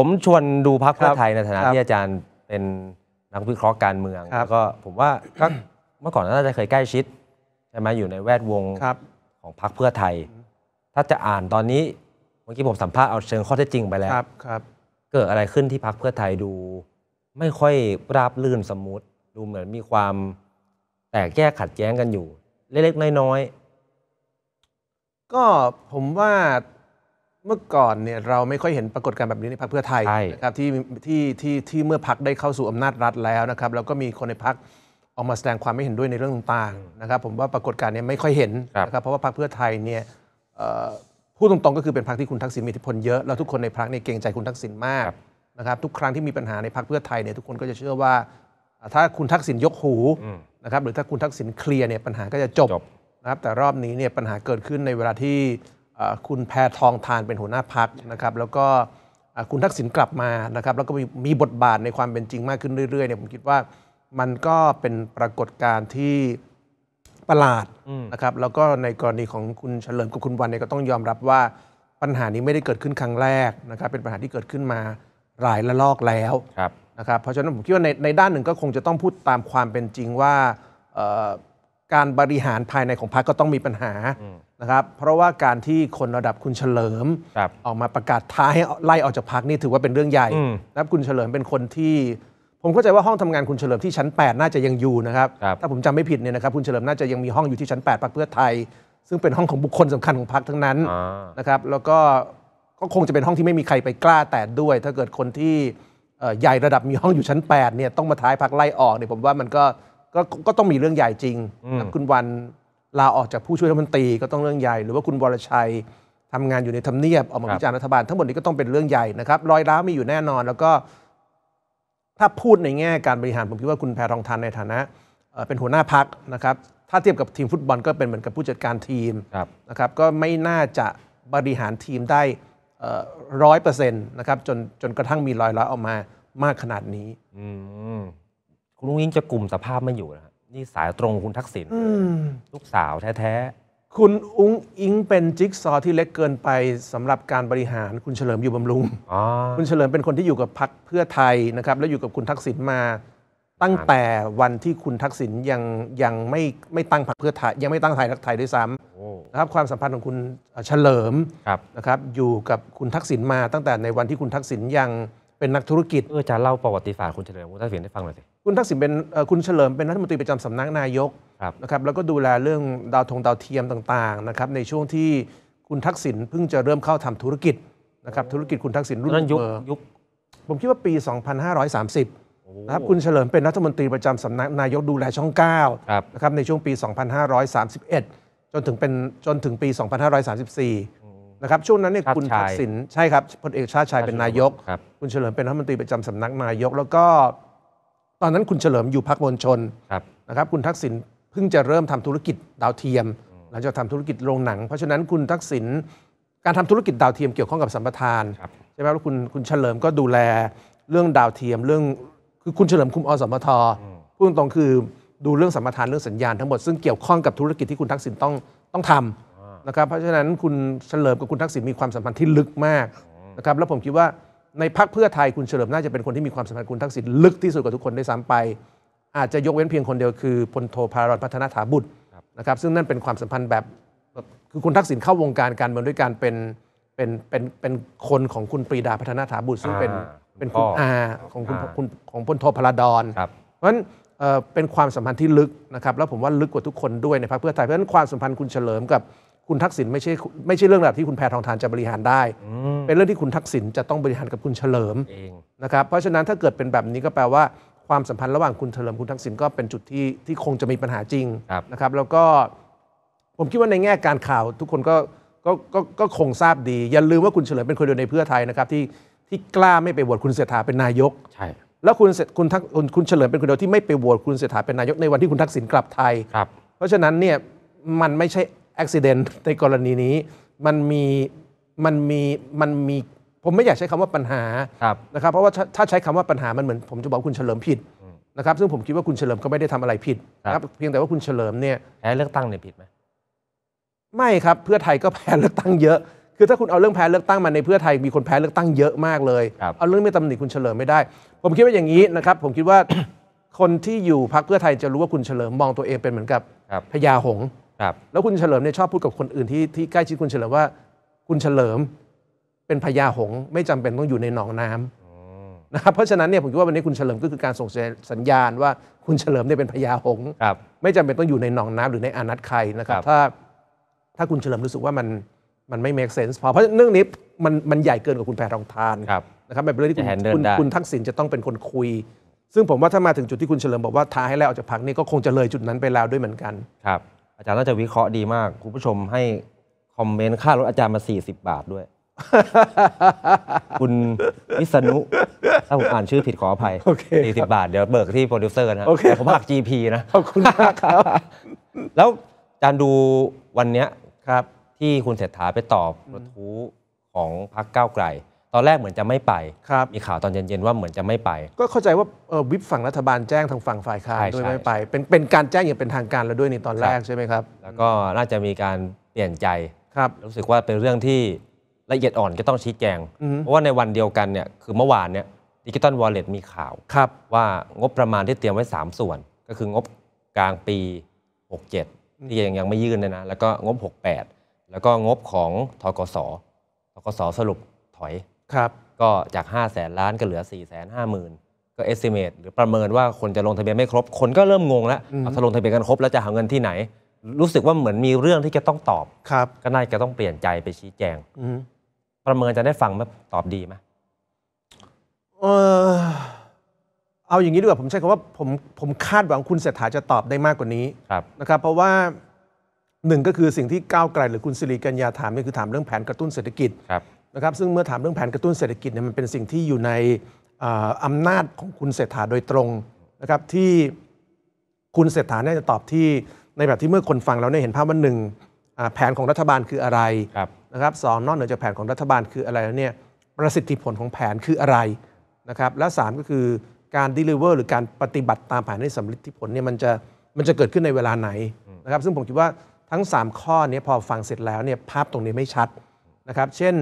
ผมชวนดูพรรคเพื่อไทยในฐานะที่อาจารย์เป็นนักวิเคราะห์การเมืองแล้วก็ผมว่าก็เมื่อก่อนน่าจะเคยใกล้ชิดใช่ไหมอยู่ในแวดวงของพรรคเพื่อไทย ถ้าจะอ่านตอนนี้เมื่อกี้ผมสัมภาษณ์เอาเชิงข้อเท็จจริงไปแล้วเกิดอะไรขึ้นที่พรรคเพื่อไทยดู ไม่ค่อยราบรื่นสมูทดูเหมือนมีความแตกแยกขัดแย้งกันอยู่เล็กๆน้อยๆก็ผมว่าเมื่อก่อนเนี่ยเราไม่ค่อยเห็นปรากฏการณ์แบบนี้ในพรรคเพื่อไทยนะครับที่ที่ที่ที่เมื่อพรรคได้เข้าสู่อำนาจรัฐแล้วนะครับแล้วก็มีคนในพรรคออกมาแสดงความไม่เห็นด้วยในเรื่องต่างๆนะครับ ผมว่าปรากฏการณ์นี้ไม่ค่อยเห็นนะครับเพราะว่าพรรคเพื่อไทยเนี่ยพูดตรงๆก็คือเป็นพรรคที่คุณทักษิณมีอิทธิพลเยอะแล้วทุกคนในพรรคเนี่ยเกรงใจคุณทักษิณมากนะครับทุกครั้งที่มีปัญหาในพรรคเพื่อไทยเนี่ยทุกคนก็จะเชื่อว่าถ้าคุณทักษิณยกหูนะครับหรือถ้าคุณทักษิณเคลียร์เนี่ยปัญหาก็จะจบจบนะครับแต่รอบนี้เนี่ยปัญหาเกิดขึ้นในเวลาที่คุณแพทองทานเป็นหัวหน้าพักนะครับ แล้วก็คุณทักษิณกลับมานะครับ แล้วก็มีบทบาทในความเป็นจริงมากขึ้นเรื่อยๆเนี่ยผมคิดว่ามันก็เป็นปรากฏการณ์ที่ประหลาดนะครับ แล้วก็ในกรณีของคุณเฉลิมกับคุณวันเนี่ยก็ต้องยอมรับว่าปัญหานี้ไม่ได้เกิดขึ้นครั้งแรกนะครับ เป็นปัญหาที่เกิดขึ้นมาหลายระลอกแล้วนะครับเพราะฉะนั้นผมคิดว่าในในด้านหนึ่งก็คงจะต้องพูดตามความเป็นจริงว่าการบริหารภายในของพรรคก็ต้องมีปัญหานะครับ เพราะว่าการที่คนระดับคุณเฉลิมออกมาประกาศท้าให้ไล่ออกจากพักนี่ถือว่าเป็นเรื่องใหญ่นะครับคุณเฉลิมเป็นคนที่ ผมเข้าใจว่าห้องทำงานคุณเฉลิมที่ชั้น 8 น่าจะยังอยู่นะครับรบถ้าผมจำไม่ผิดเนี่ยนะครับคุณเฉลิมน่าจะยังมีห้องอยู่ที่ชั้น8พักเพื่อไทย ซึ่งเป็นห้องของบุคคลสำคัญของพักทั้งนั้นนะครับ แล้วก็ก็คงจะเป็นห้องที่ไม่มีใครไปกล้าแตะด้วย ถ้าเกิดคนที่ใหญ่ระดับมีห้องอยู่ชั้น 8 เนี่ยต้องมาท้ายพักไล่ออกเนี่ยผมว่ามันก็ก็ก็ต้องมีเรื่องใหญ่จริงคุณวันลาออกจากผู้ช่วยรัฐมนตรีก็ต้องเรื่องใหญ่ หรือว่าคุณวรชัยทำงานอยู่ในทำเนียบออกมาวิจารณ์รัฐบาล ทั้งหมดนี้ก็ต้องเป็นเรื่องใหญ่นะครับรอยร้าวมีอยู่แน่นอนแล้วก็ถ้าพูดในแง่การบริหารผมคิดว่าคุณแพรทองทานในฐานะเป็นหัวหน้าพักนะครับ ถ้าเทียบกับทีมฟุตบอลก็เป็นเหมือนกับผู้จัดการทีมนะครับก็ไม่น่าจะบริหารทีมได้ร้อยเปอร์เซ็นต์นะครับจนจนกระทั่งมีรอยร้าวออกมามากขนาดนี้คุณลุงยิ่งจะกลุ่มสภาพไม่อยู่นะนี่สายตรงคุณทักษิณลูกสาวแท้ๆคุณอุ้งอิงเป็นจิ๊กซอที่เล็กเกินไปสำหรับการบริหารคุณเฉลิมอยู่บำรุงคุณเฉลิมเป็นคนที่อยู่กับพรรคเพื่อไทยนะครับแล้วอยู่กับคุณทักษิณมา ตั้งแต่วันที่คุณทักษิณยังยังไม่ไม่ตั้งพรรคเพื่อไทยยังไม่ตั้งไทยรักไทยด้วยซ้ำนะครับความสัมพันธ์ของคุณเฉลิมนะครับอยู่กับคุณทักษิณมาตั้งแต่ในวันที่คุณทักษิณยังเป็นนักธุรกิจเออจะเล่าประวัติศาสตร์คุณเฉลิมคุณทักษิณให้ฟังหน่อยสิคุณทักษิณเป็นคุณเฉลิมเป็นรัฐมนตรีประจำสำนักนายกนะครับแล้วก็ดูแลเรื่องดาวธงดาวเทียมต่างๆนะครับในช่วงที่คุณทักษิณเพิ่งจะเริ่มเข้าทำธุรกิจนะครับธุรกิจคุณทักษิณรุ่นยุคยุคผมคิดว่าปี2530นะครับคุณเฉลิมเป็นรัฐมนตรีประจำสำนักนายกดูแลช่อง9นะครับในช่วงปี2531จนถึงเป็นจนถึงปี2534นะครับช่วงนั้นเนี่ยคุณทักษิณใช่ครับพลเอกชาติชายเป็นนายกคุณเฉลิมเป็นรัฐมนตรีประจำสำนักนายกแล้วก็ตอนนั้นคุณเฉลิมอยู่พักมวลชนนะครับ คุณทักษิณเพิ่งจะเริ่มทำธุรกิจดาวเทียมหลังจากทำธุรกิจโรงหนัง เพราะฉะนั้นคุณทักษิณการทำธุรกิจดาวเทียมเกี่ยวข้องกับสัมปทานใช่ไหมแล้วคุณคุณเฉลิมก็ดูแลเรื่องดาวเทียมเรื่องคือคุณเฉลิมคุมอสมทพูดตรงคือดูเรื่องสัมปทานเรื่องสัญญาณทั้งหมดซึ่งเกี่ยวข้องกับธุรกิจที่คุณทักษิณต้องต้องทำนะครับเพราะฉะนั้นคุณเฉลิมกับคุณทักษิณมีความสัมพันธ์ที่ลึกมากนะครับแล้วผมคิดว่าในพักเพื่อไทยคุณเฉลิมน่าจะเป็นคนที่มีความสัมพันธ์คุณทักษิณลึกที่สุดกว่าทุกคนได้ซ้ำไป อาจจะยกเว้นเพียงคนเดียวคือพลโทพารอนพัฒนาถาบุตรนะครับซึ่งนั่นเป็นความสัมพันธ์แบบคือคุณทักษิณเข้าวงการการเมืองด้วยการเป็นเป็นเป็นเป็นคนของคุณปรีดาพัฒนาถาบุตรซึ่งเป็นเป็นคุณอาของคุณคุณของพลโทพาาดอนเพราะฉะนั้นเป็นความสัมพันธ์ที่ลึกนะครับแล้วผมว่าลึกกว่าทุกคนด้วยในพรรคเพื่อไทยเพราะฉะนั้นความสัมพันธ์คุณเฉลิมกับคุณทักษิณไม่ใช่ไม่ใช่เรื่องหลักที่คุณแพทองทานจะบริหารได้ เป็นเรื่องที่คุณทักษิณจะต้องบริหารกับคุณเฉลิมนะครับ เพราะฉะนั้นถ้าเกิดเป็นแบบนี้ก็แปลว่า ความสัมพันธ์ระหว่างคุณเฉลิมคุณทักษิณก็เป็นจุดที่ที่คงจะมีปัญหาจริงนะครับแล้วก็ ผมคิดว่าในแง่การข่าวทุกคนก็ก็ก็ก็คงทราบดี อย่าลืมว่าคุณเฉลิมเป็นคนเดียวในเพื่อไทยนะครับที่ที่กล้าไม่ไปโหวตคุณเสถาเป็นนายกใช่แล้วคุณเสคุณทักคุณคุณเฉลิมเป็นคนเดียวที่ไม่ไปโหวตคุณเสถาเป็นนายกในวันที่คุณทักษิณกลับไทยเพราะฉะนั้นเนี่ยมันไม่ใช่อกซิเนต์ในกรณีนี้มันมีมันมีมันมีผมไม่อยากใช้คำว่าปัญหานะครับเพราะว่าถ้าใช้คำว่าปัญหามันเหมือนผมจะบอกคุณเฉลิมผิดนะครับซึ่งผมคิดว่าคุณเฉลิมก็ไม่ได้ทำอะไรผิดครับเพียงแต่ว่าคุณเฉลิมเนี่ยแพ้เลือกตั้งเนี่ยผิดไหมไม่ครับเพื่อไทยก็แพ้เลือกตั้งเยอะ คือถ้าคุณเอาเรื่องแพ้เลือกตั้งมาในเพื่อไทยมีคนแพ้เลือกตั้งเยอะมากเลยเอาเรื่องไม่ตำหนิคุณเฉลิมไม่ได้ ผมคิดว่าอย่างนี้นะครับผมคิดว่าคนที่อยู่พรรคเพื่อไทยจะรู้ว่าคุณเฉลิมมองตัวเอง เป็นเหมือนกับพญาหงครับแล้วคุณเฉลิมเนี่ยชอบพูดกับคนอื่นที่ที่ใกล้ชิดคุณเฉลิมว่า คุณเฉลิมเป็นพญาหงไม่จำเป็นต้องอยู่ในหนองน้ำนะครับเพราะฉะนั้นเนี่ยผมคิดว่าวันนี้คุณเฉลิมก็คือการส่งสัญญาณว่าคุณเฉลิมเนี่ยเป็นพญาหงครับ ไม่จำเป็นต้องอยู่ในหนองน้ำหรือในอานัตใครนะครับรบถ้าถ้าคุณเฉลิมรู้สึกว่ามันมันไม่ make sense พอเพราะเรื่องนี้มันมันใหญ่เกินกว่าคุณแพรทองทานครับนะครับนเป็นเรื่องที่คุณคุณคุณทักษิณจะต้องเป็นคนคุย ซึ่งผมว่าถ้ามาถึงจุดที่คุณเฉลิมบอกว่าท้าให้แลวออกจากพักนี่ก็คงจะเลยจุดนั้นไปแล้วด้วยเหมือนกันครับอาจารย์น่าจะวิเคราะห์ดีมาก คุณผู้ชมให้คอมเมนต์ค่ารถอาจารย์มา 40 บาทด้วย คุณวิษณุถ้าผมอ่านชื่อผิดขออภัยสี่ส40 บาท เดี๋ยวเบิกที่โปรดิวเซอร์นะโอเคผมหักจีพีนะ ขอบคุณมากครับ แล้วอาจารย์ดูวันเนี้ยครับที่คุณเศรษฐาไปตอบกระทู้ของพรรคก้าวไกลตอนแรกเหมือนจะไม่ไปครับมีข่าวตอนเย็นๆว่าเหมือนจะไม่ไป ก็เข้าใจว่าวิปฝั่งรัฐบาลแจ้งทางฝั่ง ฝ่ายค้านด้วยไม่ไปเป็นเป็นการแจ้งอย่างเป็นทางการแล้วด้วยในตอนแรกใช่ไหมครับ แล้วก็น่าจะมีการเปลี่ยนใจ ครับ รู้สึกว่าเป็นเรื่องที่ละเอียดอ่อนก็ต้องชี้แจง เพราะว่าในวันเดียวกันเนี่ยคือเมื่อวานเนี่ยดิจิตอลวอลเล็ตมีข่าวครับ ว่างบประมาณที่เตรียมไว้ 3 ส่วนก็คืองบกลางปี67ที่ยังยังไม่ยื่นเนยนะแล้วก็งบ 68 แล้วก็งบของทกศทกศสรุปถอยครับ ก็จาก 5 0 0แสนล้านก็เหลือ 4 5 0 0 0 0 0ก็ estimate หรือประเมินว่าคนจะลงทะเบียนไม่ครบ คนก็เริ่มงงแล้วถ้าลงทะเบียนกันครบ แล้วจะหาเงินที่ไหน รู้สึกว่าเหมือนมีเรื่องที่จะต้องตอบครับก็น่าจะต้องเปลี่ยนใจไปชี้แจงอืประเมินจะได้ฟังไหมตอบดีไหมเออเอาอย่างนี้ดีกว่าผมใช้คำว่าผมผมคาดหวังคุณเศรษฐาจะตอบได้มากกว่านี้ครับนะครับ เพราะว่าหนึ่งก็คือสิ่งที่ก้าวไกลหรือคุณสิริกัญญาถามนี่คือถามเรื่องแผนกระตุ้นเศรษฐกิจครับนะครับซึ่งเมื่อถามเรื่องแผนกระตุ้นเศรษฐกิจเนี่ยมันเป็นสิ่งที่อยู่ในอำนาจของคุณเศรษฐาโดยตรงนะครับที่คุณเศรษฐาเนี่ยจะตอบที่ในแบบที่เมื่อคนฟังแล้วเนี่ยเห็นภาพว่าหนึ่งแผนของรัฐบาลคืออะไรรนะครับสองนอกเหนือจากแผนของรัฐบาลคืออะไรแล้วเนี่ยประสิทธิผลของแผนคืออะไรนะครับและ3ก็คือการดิลิเวอร์หรือการปฏิบัติตามแผนให้สำลิดที่ผลเนี่ยมันจะมันจะเกิดขึ้นในเวลาไหนนะครับ ซึ่งผมคิดว่าทั้ง3ข้อนี้พอฟังเสร็จแล้วเนี่ยภาพตรงนี้ไม่ชัดนะครับ เช่น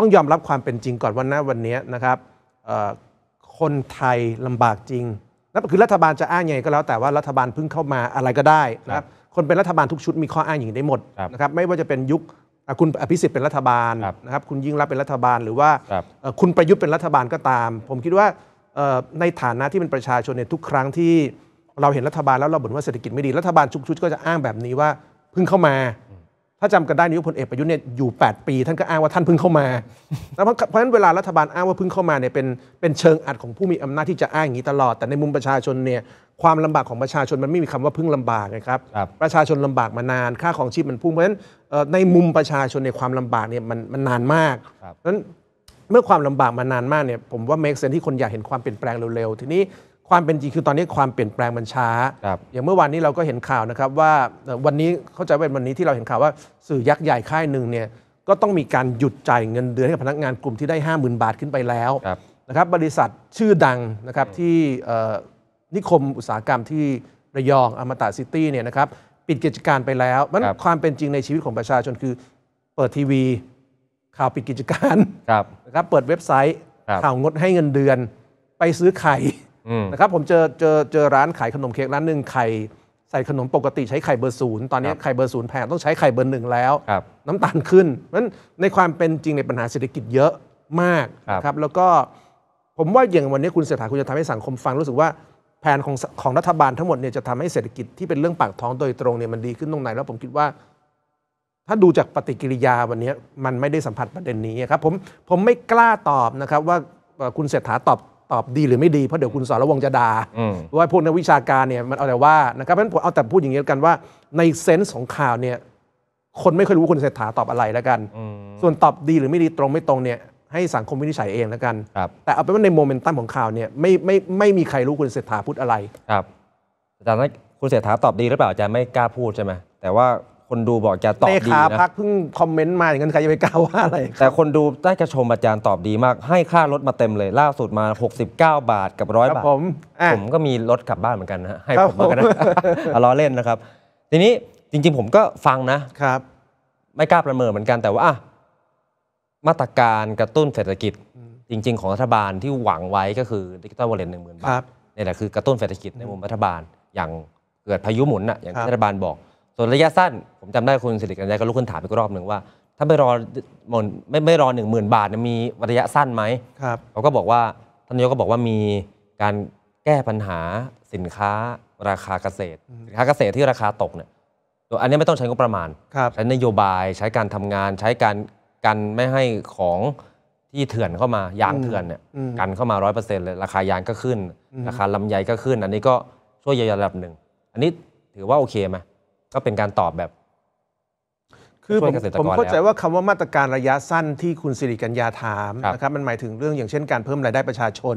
ต้องยอมรับความเป็นจริงก่อนวันี้วันนี้นะครับคนไทยลำบากจริงนั่นคือรัฐบาลจะอ้างยังไงก็แล้ว แต่ว่ารัฐบาลเพิ่งเข้ามาอะไรก็ได้นะครับคนเป็นรัฐบาลทุก ชุด มีข้ออ้างอย่างได้หมดนะครับไม่ว่าจะเป็นยุค คุณอภิสิทธิ์เป็นรัฐบาลนะครับคุณยิ่งรับเป็นรัฐบาลหรือว่าคุณประยุทธ์เป็นรัฐบาลก็ตาม ผมคิดว่าในฐานะที่เป็นประชาชนเนี่ยทุกครั้งที่เราเห็นรัฐบาลแล้วเราบ่นว่าเศรษฐกิจไม่ดีรัฐบาลชุกชุดก็จะอ้างแบบนี้ว่าเพิ่งเข้ามาถ้าจำกันได้นิวพลเอกประยุทธ์เนี่ยอยู่ 8 ปีท่านก็อ้างว่าท่านพึ่งเข้ามาแล้วเพราะฉะนั้นเวลารัฐบาลอ้างว่าพึ่งเข้ามาเนี่ยเป็นเป็นเชิงอัดของผู้มีอำนาจที่จะอ้างอย่างนี้ตลอด แต่ในมุมประชาชนเนี่ยความลำบากของประชาชนมันไม่มีคำว่าพึ่งลำบากนะครับรบประชาชนลำบากมานานค่าของชีพมันพุ่งเพราะฉะนั้นในมุมประชาชนในความลำบากเนี่ยมันมันนานมากเพราะฉะนั้นเมื่อความลำบากมานานมากเนี่ยผมว่าเมกเซนที่คนอยากเห็นความเปลี่ยนแปลงเร็วๆทีนี้ความเป็นจริงคือตอนนี้ความเปลี่ยนแปลงมันช้าอย่างเมื่อวานนี้เราก็เห็นข่าวนะครับว่าวันนี้เข้าใจเป็นวันนี้ที่เราเห็นข่าวว่าสื่อยักษ์ใหญ่ค่ายหนึ่งเนี่ยก็ต้องมีการหยุดจ่ายเงินเดือนให้กับพนักงานกลุ่ม ที่ได้ 50,000 บาทขึ้นไปแล้วนะครับบริษัทชื่อดังนะครับที่นิคมอุตสาหกรรมที่ระยองอมตะซิตี้เนี่ยนะครับปิดกิจการไปแล้วมันความเป็นจริงในชีวิตของประชาชนคือ เปิดทีวีข่าวปิดกิจการนะครับเปิดเว็บไซต์ ข่าวงดให้เงินเดือนไปซื้อไข่นะครับผมเจอเจอเจอร้านขายขนมเค้กร้านหนึ่งไข่ใส่ขนมปกติใช้ไข่เบอร์ศูนย์ตอนนี้ไข่เบอร์ศูนย์แพงต้องใช้ไข่เบอร์หนึ่งแล้ว น้ำตาลขึ้นนั้นในความเป็นจริงในปัญหาเศรษฐกิจเยอะมากครับแล้วก็ผมว่าอย่างวันนี้คุณเศรษฐาคุณจะทำให้สังคมฟัง รู้สึกว่าแผนของของรัฐบาลทั้งหมดเนี่ยจะทำให้เศรษฐกิจที่เป็นเรื่องปากท้องโดยตรงเนี่ยมันดีขึ้นตรงไหนแล้วผมคิดว่า ถ้าดูจากปฏิกิริยาวันนี้มันไม่ได้สัมผัสประเด็นนี้ครับผมผมไม่กล้าตอบนะครับว่าคุณเศรษฐาตอบตอบดีหรือไม่ดีเพราะเดี๋ยวคุณสารวงจะด่าว่าพวกนักวิชาการเนี่ยมันเอาแต่ว่านะครับ เพราะฉะนั้นผมเอาแต่พูดอย่างนี้กันว่าในเซนส์ของข่าวเนี่ย คนไม่เคยรู้คุณเศรษฐาตอบอะไรแล้วกัน ส่วนตอบดีหรือไม่ดีตรงไม่ตรงเนี่ยให้สังคมวินิจฉัยเองแล้วกัน แต่เอาเป็นว่าในโมเมนตัมของข่าวเนี่ยไม่ไม่ไม่มีใครรู้คุณเศรษฐาพูดอะไรครับอาจารย์คุณเศรษฐาตอบดีหรือเปล่าอาจารย์ไม่กล้าพูดใช่ไหมแต่ว่าคนดูบอกจะตอบเลดีขาพักเพิ่งคอมเมนต์มาอย่างนั้นใครจะไปกล่าวว่าอะไร แต่คนดูได้กระชมอาจารย์ตอบดีมาก ให้ค่ารถมาเต็มเลย ล่าสุดมา 69 บาทกับร้อยบาทผมผมก็มีรถกลับบ้านเหมือนกันนะให้ผมมากันนะอาล้อเล่นนะครับ ทีนี้จริงๆผมก็ฟังนะครับ ไม่กล้าประเมินเหมือนกันแต่ว่ามาตรการกระตุ้นเศรษฐกิจจริง ๆ ของรัฐบาลที่หวังไว้ก็คือดิจิตอลวอลเล็ตหนึ่งหมื่นบาทนี่แหละคือกระตุ้นเศรษฐกิจในมุมรัฐบาลอย่างเกิดพายุหมุนน่ะอย่างที่รัฐบาลบอกส่วนระยะสั้น ผมจำได้คุณสิริกัญญาก็ลุกขึ้นถามอีกรอบหนึ่งว่าถ้าไม่รอมไม่ไม่รอหนึ่งหมื่นบาทมีระยะสั้นไหมครับเขาก็บอกว่าท่านนายกก็บอกว่ามีการแก้ปัญหาสินค้าราคาเกษตรสินค้าเกษตรที่ราคาตกเนี่ยตัวอันนี้ไม่ต้องใช้งบประมาณใช้นโยบายใช้การทำงานใช้การกันไม่ให้ของที่เถื่อนเข้ามายางเถื่อนเนี่ยกันเข้ามาร้อยเปอร์เซ็นต์เลยราคายางก็ขึ้นราคาลำไยก็ขึ้น อันนี้ก็ช่วยเยียวยาระดับหนึ่งอันนี้ถือว่าโอเคไหมก็เป็นการตอบแบบ คือผมเข้าใจว่าคำว่ามาตรการระยะสั้นที่คุณสิริกัญญาถามนะครับมันหมายถึงเรื่องอย่างเช่นการเพิ่มรายได้ประชาชน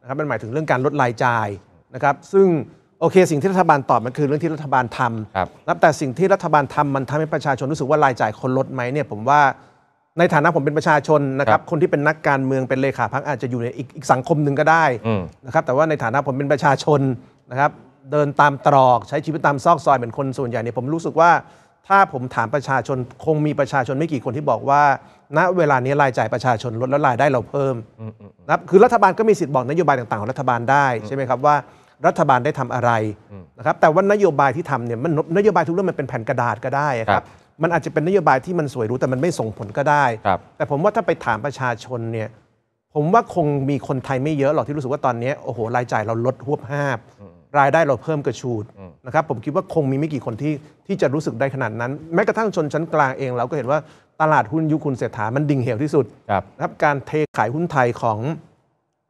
นะครับมันหมายถึงเรื่องการลดรายจ่ายนะครับซึ่งโอเค สิ่งที่รัฐบาลตอบมันคือเรื่องที่รัฐบาลทำครับแต่สิ่งที่รัฐบาลทำมันทำให้ประชาชนรู้สึกว่ารายจ่ายคนลดไหมเนี่ยผมว่าในฐานะผมเป็นประชาชนนะครับคนที่เป็นนักการเมืองเป็นเลขาพักอาจจะอยู่ในอีกสังคมหนึ่งก็ได้นะครับแต่ว่าในฐานะผมเป็นประชาชนนะครับเดินตามตรอกใช้ชีวิตตามซอกซอยเหมือนคนส่วนใหญ่เนี่ยผมรู้สึกว่าถ้าผมถามประชาชนคงมีประชาชนไม่กี่คนที่บอกว่า ณเวลานี้รายจ่ายประชาชนลดแล้วรายได้เราเพิ่มนะครับคือรัฐบาลก็มีสิทธิ์บอกนโยบายต่างๆของรัฐบาลได้ใช่ไหมครับว่า รัฐบาลได้ทำอะไรนะครับแต่ว่านโยบายที่ทำเนี่ยมันนโยบายทุกเรื่องมันเป็นแผ่นกระดาษก็ได้ครับ มันอาจจะเป็นนโยบายที่มันสวยรู้แต่มันไม่ส่งผลก็ได้ แต่ผมว่าถ้าไปถามประชาชนเนี่ยผมว่าคงมีคนไทยไม่เยอะหรอกที่รู้สึกว่าตอนนี้โอ้โหรายจ่ายเราลดหวบห้าบรายได้เราเพิ่มกระชูดนะครับผมคิดว่าคงมีไม่กี่คนที่ที่จะรู้สึกได้ขนาดนั้น แม้กระทั่งชนชั้นกลางเองเราก็เห็นว่าตลาดหุ้น ยุคคุณเศรษฐามันดิ่งเหวที่สุด ครับการเทขายหุ้นไทยของ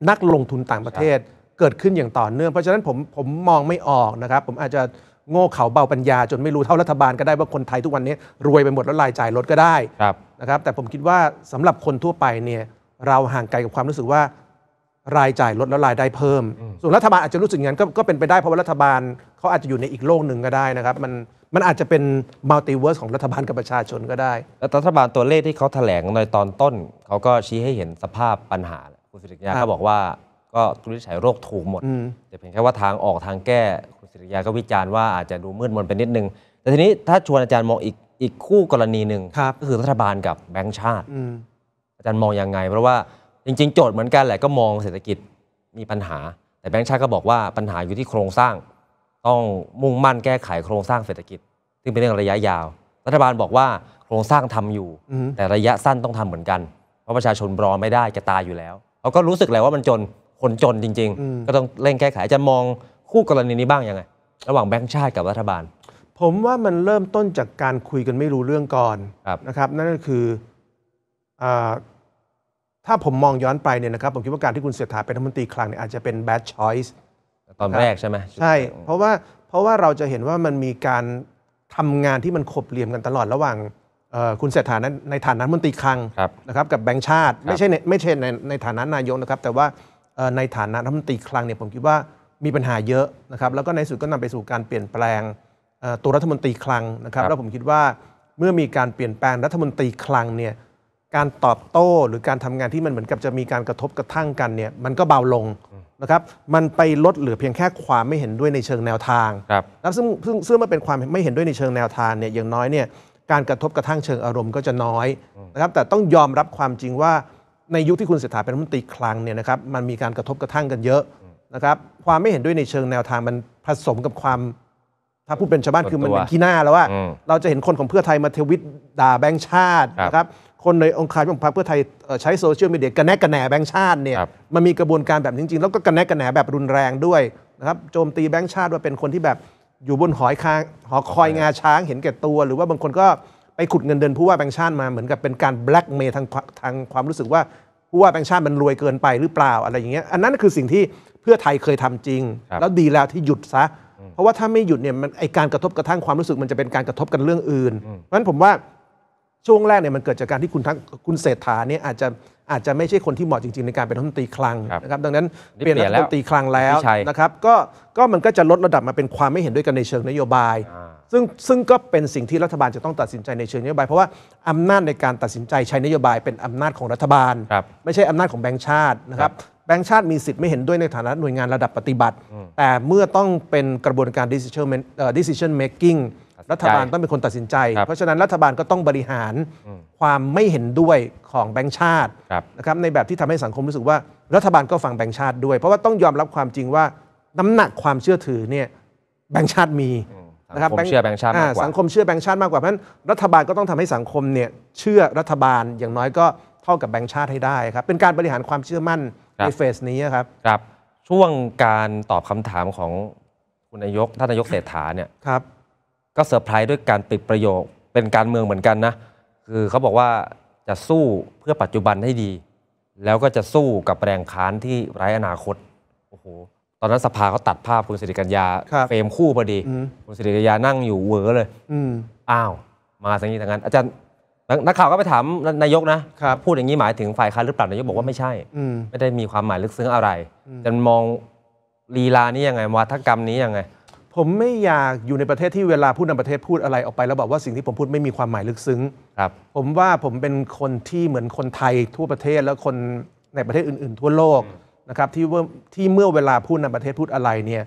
นักลงทุนต่างประเทศเกิดขึ้นอย่างต่อเนื่อง เพราะฉะนั้นผมผมมองไม่ออกนะครับผมอาจจะโง่เขาเบาปัญญาจนไม่รู้เท่ารัฐบาลก็ได้ว่าคนไทยทุกวันนี้รวยไปหมดแล้วรายจ่ายลดก็ได้นะครับ แต่ผมคิดว่าสำหรับคนทั่วไปเนี่ยเราห่างไกลกับความรู้สึกว่ารายจ่ายลดแล้วรายได้เพิ่ม ส่วนรัฐบาลอาจจะรู้สึกงั้นก็ก็เป็นไปได้เพราะว่ารัฐบาลเขาอาจจะอยู่ในอีกโลกหนึ่งก็ได้นะครับ มันมันอาจจะเป็นมัลติเวิร์สของรัฐบาลกับประชาชนก็ได้แล้วรัฐบาลตัวเลขที่เขาแถลงในตอนต้น เขาก็ชี้ให้เห็นสภาพปัญหา คุณสิริยาเขาบอกว่าก็ทุนิชฉัยโรคถูกหมดแต่เพียงแค่ว่าทางออกทางแก้ คุณสิริยาก็วิจารณ์ว่าอาจจะดูมืดมนไปนิดนึง แต่ทีนี้ถ้าชวนอาจารย์มองอีกอีกคู่กรณีหนึ่งก็คือรัฐบาลกับแบงก์ชาติอาจารย์มองยังไง เพราะว่าจริงๆโจทย์เหมือนกันแหละก็มองเศรษฐกิจมีปัญหา แต่แบงค์ชาติก็บอกว่าปัญหาอยู่ที่โครงสร้างต้องมุ่งมั่นแก้ไขโครงสร้างเศรษฐกิจ ซึ่งเป็นเรื่องระยะยาว รัฐบาลบอกว่าโครงสร้างทำอยู่แต่ระยะสั้นต้องทำเหมือนกัน เพราะประชาชนรอไม่ได้จะตายอยู่แล้วเขาก็รู้สึกแหละว่ามันจนคนจนจริง ๆ ก็ต้องเร่งแก้ไขจะมองคู่กรณีนี้บ้างยังไง ระหว่างแบงค์ชาติกับรัฐบาล ผมว่ามันเริ่มต้นจากการคุยกันไม่รู้เรื่องก่อนนะครับนั่นก็คืออถ้าผมมองย้อนไปเนี่ยนะครับผมคิดว่าการที่คุณเสถาเป็นรัฐมนตรีคลังเนี่ยอาจจะเป็น bad choice ตอนแรกใช่ไหมใช่เพราะว่าเพราะว่าเราจะเห็นว่ามันมีการทำงานที่มันขบเหลี่ยมกันตลอดระหว่างคุณเสรษฐาในฐานะรัฐมนตรีคลังนะครับกับแบงค์ชาติไม่ใช่ไม่ใช่ในในฐานะนายกนะครับแต่ว่าในฐานะรัฐมนตรีคลังเนี่ยผมคิดว่ามีปัญหาเยอะนะครับแล้วก็ในสุดก็นำไปสู่การเปลี่ยนแปลงตัวรัฐมนตรีคลังนะครับแล้วผมคิดว่าเมื่อมีการเปลี่ยนแปลงรัฐมนตรีคลังเนี่ยการตอบโต้หรือการทำงานที่มันเหมือนกับจะมีการกระทบกระทั่งกันเนี่ยมันก็เบาลงนะครับมันไปลดเหลือเพียงแค่ความไม่เห็นด้วยในเชิงแนวทางครับแล้วซึ่งซึ่งซึ่งมันเป็นความไม่เห็นด้วยในเชิงแนวทางเนี่ยอย่างน้อยเนี่ยการกระทบกระทั่งเชิงอารมณ์ก็จะน้อยนะครับ แต่ต้องยอมรับความจริงว่าในยุคที่คุณเศรษฐาเป็นรัฐมนตรีคลังเนี่ยนะครับมันมีการกระทบกระทั่งกันเยอะนะครับความไม่เห็นด้วยในเชิงแนวทางมันผสมกับความถ้าพูดเป็นชาวบ้านคือมันเป็นขี้หน้าแล้วว่า เราจะเห็นคนของเพื่อไทยมาเทวิตด่าแบงค์ชาตินะครับคนในองค์การของพรรคเพื่อไทยใช้โซเชียลมีเดียกระแนกกระแหนแบงค์ชาติเนี่ยมันมีกระบวนการแบบจริง ๆ แล้วก็กระแนกกระแหนแบบรุนแรงด้วยนะครับโจมตีแบงค์ชาติ ว่าเป็นคนที่แบบอยู่บนหอยคาง หอคอยงาช้างเห็นแก่ตัว หรือว่าบางคนก็ไปขุดเงินเดินผู้ว่าแบงค์ชาติมาเหมือนกับเป็นการแบล็กเมย์ทางทางความรู้สึกว่าผู้ว่าแบงค์ชาติมันรวยเกินไปหรือเปล่าอะไรอย่างเงี้ยอันนั้นคือสิ่งที่เพื่อไทยเคยทำจริง แล้วดีแล้วที่หยุดซะ เพราะว่าถ้าไม่หยุดเนี่ยมันไอการกระทบกระทั่งความรู้สึกมันจะเป็นการกระทบกันเรื่องอื่นเพราะฉะนั้นผมว่าช่วงแรกเนี่ยมันเกิดจากการที่คุณทักคุณเศรษฐาเนี่ยอาจจะอาจจะไม่ใช่คนที่เหมาะจริงๆ ในการเป็นรัฐมนตรีคลังนะครับดังนั้นเปลี่ยนเปรันฐมนตรีคลังแล้วนะครับก็ก็มันก็จะลดระดับมาเป็นความไม่เห็นด้วยกันในเชิงนโยบาย ซึ่งซึ่งก็เป็นสิ่งที่รัฐบาลจะต้องตัดสินใจในเชิงนโยบายเพราะว่าอำนาจในการตัดสินใจใช้นโยบาย เป็นอำนาจของรัฐบาลบไม่ใช่อำนาจของแบงค์ชาตินะครับแบงค์ชาติมีสิทธิ์ไม่เห็นด้วยในฐานะหน่วยงานระดับปฏิบัติ แต่เมื่อต้องเป็นกระบวนการ decision decision making รัฐบาลต้องเป็นคนตัดสินใจ เพราะฉะนั้นรัฐบาลก็ต้องบริหารความไม่เห็นด้วยของแบงค์ชาตินะครับในแบบที่ทำให้สังคมรู้สึกว่า รัฐบาลก็ฟังแบงค์ชาติด้วย เพราะว่าต้องยอมรับความจริงว่าน้ำหนักความเชื่อถือเนี่ยแบงค์ชาติมีนะครับสังคมเชื่อแบงค์ชาติมากกว่าสังคมเชื่อแบงค์ชาติมากกว่าเพราะฉะนั้นรัฐบาลก็ต้องทำให้สังคมเนี่ยเชื่อรัฐบาลอย่างน้อยก็เท่ากับแบงค์ชาติให้ได้ครับเป็นการบริหารความเชื่อมั่นในเฟสนี้ครับ ครับ ช่วงการตอบคำถามของคุณนายกท่านนายกเศรษฐาเนี่ยครับก็เซอร์ไพรส์ด้วยการปิดประโยคเป็นการเมืองเหมือนกันนะ คือเขาบอกว่าจะสู้เพื่อปัจจุบันให้ดี แล้วก็จะสู้กับแรงค้านที่ไร้อนาคตโอ้โหตอนนั้นสภาเขาตัดภาพคุณสิริกัญญาเฟรมคู่พอดีคุณสิริกัญญานั่งอยู่เวอเลยอ้าว มาสังนี้ทางนั้นอาจารย์นักข่าวก็ไปถามนายกนะ พูดอย่างนี้หมายถึงฝ่ายค้านหรือเปล่านายกบอกว่าไม่ใช่ไม่ได้มีความหมายลึกซึ้งอะไรจะมองลีลานี้ยังไงวัฒกรรมนี้ยังไงผมไม่อยากอยู่ในประเทศที่เวลาผู้นำประเทศพูดอะไรออกไป แล้วบอกว่าสิ่งที่ผมพูดไม่มีความหมายลึกซึ้งครับผมว่าผมเป็นคนที่เหมือนคนไทยทั่วประเทศและคนในประเทศอื่น ๆทั่วโลกนะครับที่ว่าที่เมื่อเวลาผู้นำประเทศพูดอะไรเนี่ย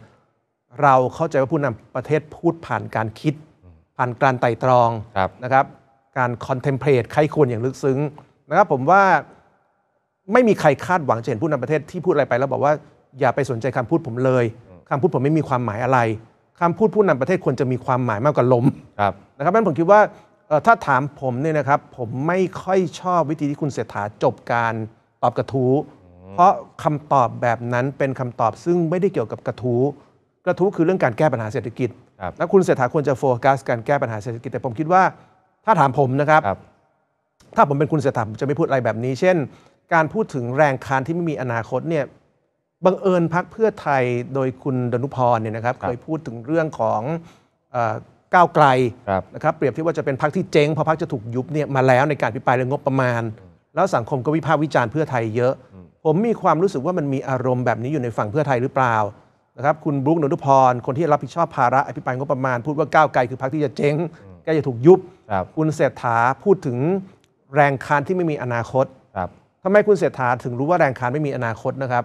เราเข้าใจว่าผู้นำประเทศพูดผ่านการคิด ผ่านการไต่ตรองนะครับการคอนเทมเพลตใครควรอย่างลึกซึ้งนะครับผมว่าไม่มีใครคาดหวังจะเห็นผู้นำประเทศที่พูดอะไรไปแล้วบอกว่าอย่าไปสนใจคำพูดผมเลย คำพูดผมไม่มีความหมายอะไรคำพูดผู้นำประเทศควรจะมีความหมายมากกว่าลมนะครับนั้นผมคิดว่าถ้าถามผมเนี่ยนะครับ ผมไม่ค่อยชอบวิธีที่คุณเศรษฐาจบการตอบกระทู้เพราะคำตอบแบบนั้นเป็นคำตอบซึ่งไม่ได้เกี่ยวกับกระทู้กระทู้คือเรื่องการแก้ปัญหาเศรษฐกิจแล้วคุณเศรษฐาควรจะโฟกัสการแก้ปัญหาเศรษฐกิจ แต่ผมคิดว่าถ้าถามผมนะครับรบถ้าผมเป็นคุณเศรษฐาผมจะไม่พูดอะไรแบบนี้ เช่น การพูดถึงแรงคานที่ไม่มีอนาคตเนี่ยบังเอิญพักเพื่อไทยโดยคุณดนุพรเนี่ยนะครับเคยพูดถึงเรื่องของก้าวไกลนะครับเปรียบที่ว่าจะเป็นพักที่เจ๊งเพราะพักจะถูกยุบเนี่ยมาแล้วในการพิปายเรื่องงบประมาณ แล้วสังคมก็วิพากษ์วิจารณ์เพื่อไทยเยอะ ผมมีความรู้สึกว่ามันมีอารมณ์แบบนี้อยู่ในฝั่งเพื่อไทยหรือเปล่านะครับคุณบรุ๊คนนุพรคนที่รับผิดชอบภาระ อภิปรายงบประมาณพูดว่าก้าวไกลคือพรรคที่จะเจ๊งแกจะถูกยุบคุณเศรษฐาพูดถึงแรงคานที่ไม่มีอนาคตครับทำไมคุณเศรษฐาถึงรู้ว่าแรงคานไม่มีอนาคตนะครับ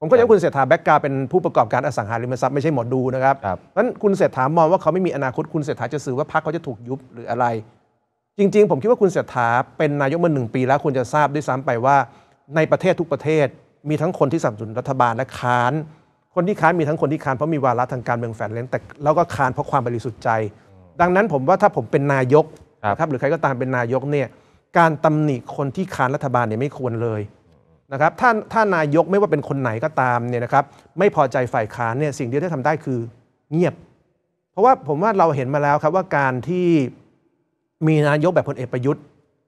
ผมก็จะคุณเศรษฐาแบ็กกาเป็นผู้ประกอบการอสังหาริมทรัพย์ ไม่ใช่หมอดูนะครับนั้นคุณเศรษฐามองว่าเขาไม่มีอนาคตคุณเศรษฐาจะสื่อว่าพรรคเขาจะถูกยุบหรืออะไร จริงๆ ผมคิดว่าคุณเศรษฐาเป็นนายกมาหนึ่งปีแล้วคุณจะทราบด้วยซ้ำไปว่า ในประเทศทุกประเทศมีทั้งคนที่สนับสนุนรัฐบาลและค้าน คนที่ค้านมีทั้งคนที่ค้านเพราะมีวาระทางการเมืองแฝงเลนแต่แล้วก็ค้านเพราะความบริสุทธิ์ใจ ดังนั้นผมว่าถ้าผมเป็นนายกครับหรือใครก็ตามเป็นนายกเนี่ยการตำหนิคนที่ค้านรัฐบาลเนี่ยไม่ควรเลยนะครับถ้าถ้านายกไม่ว่าเป็นคนไหนก็ตามเนี่ยนะครับ ไม่พอใจฝ่ายค้านเนี่ยสิ่งเดียวที่ทำได้คือเงียบ เพราะว่าผมว่าเราเห็นมาแล้วครับว่าการที่มีนายกแบบพลเอกประยุทธ์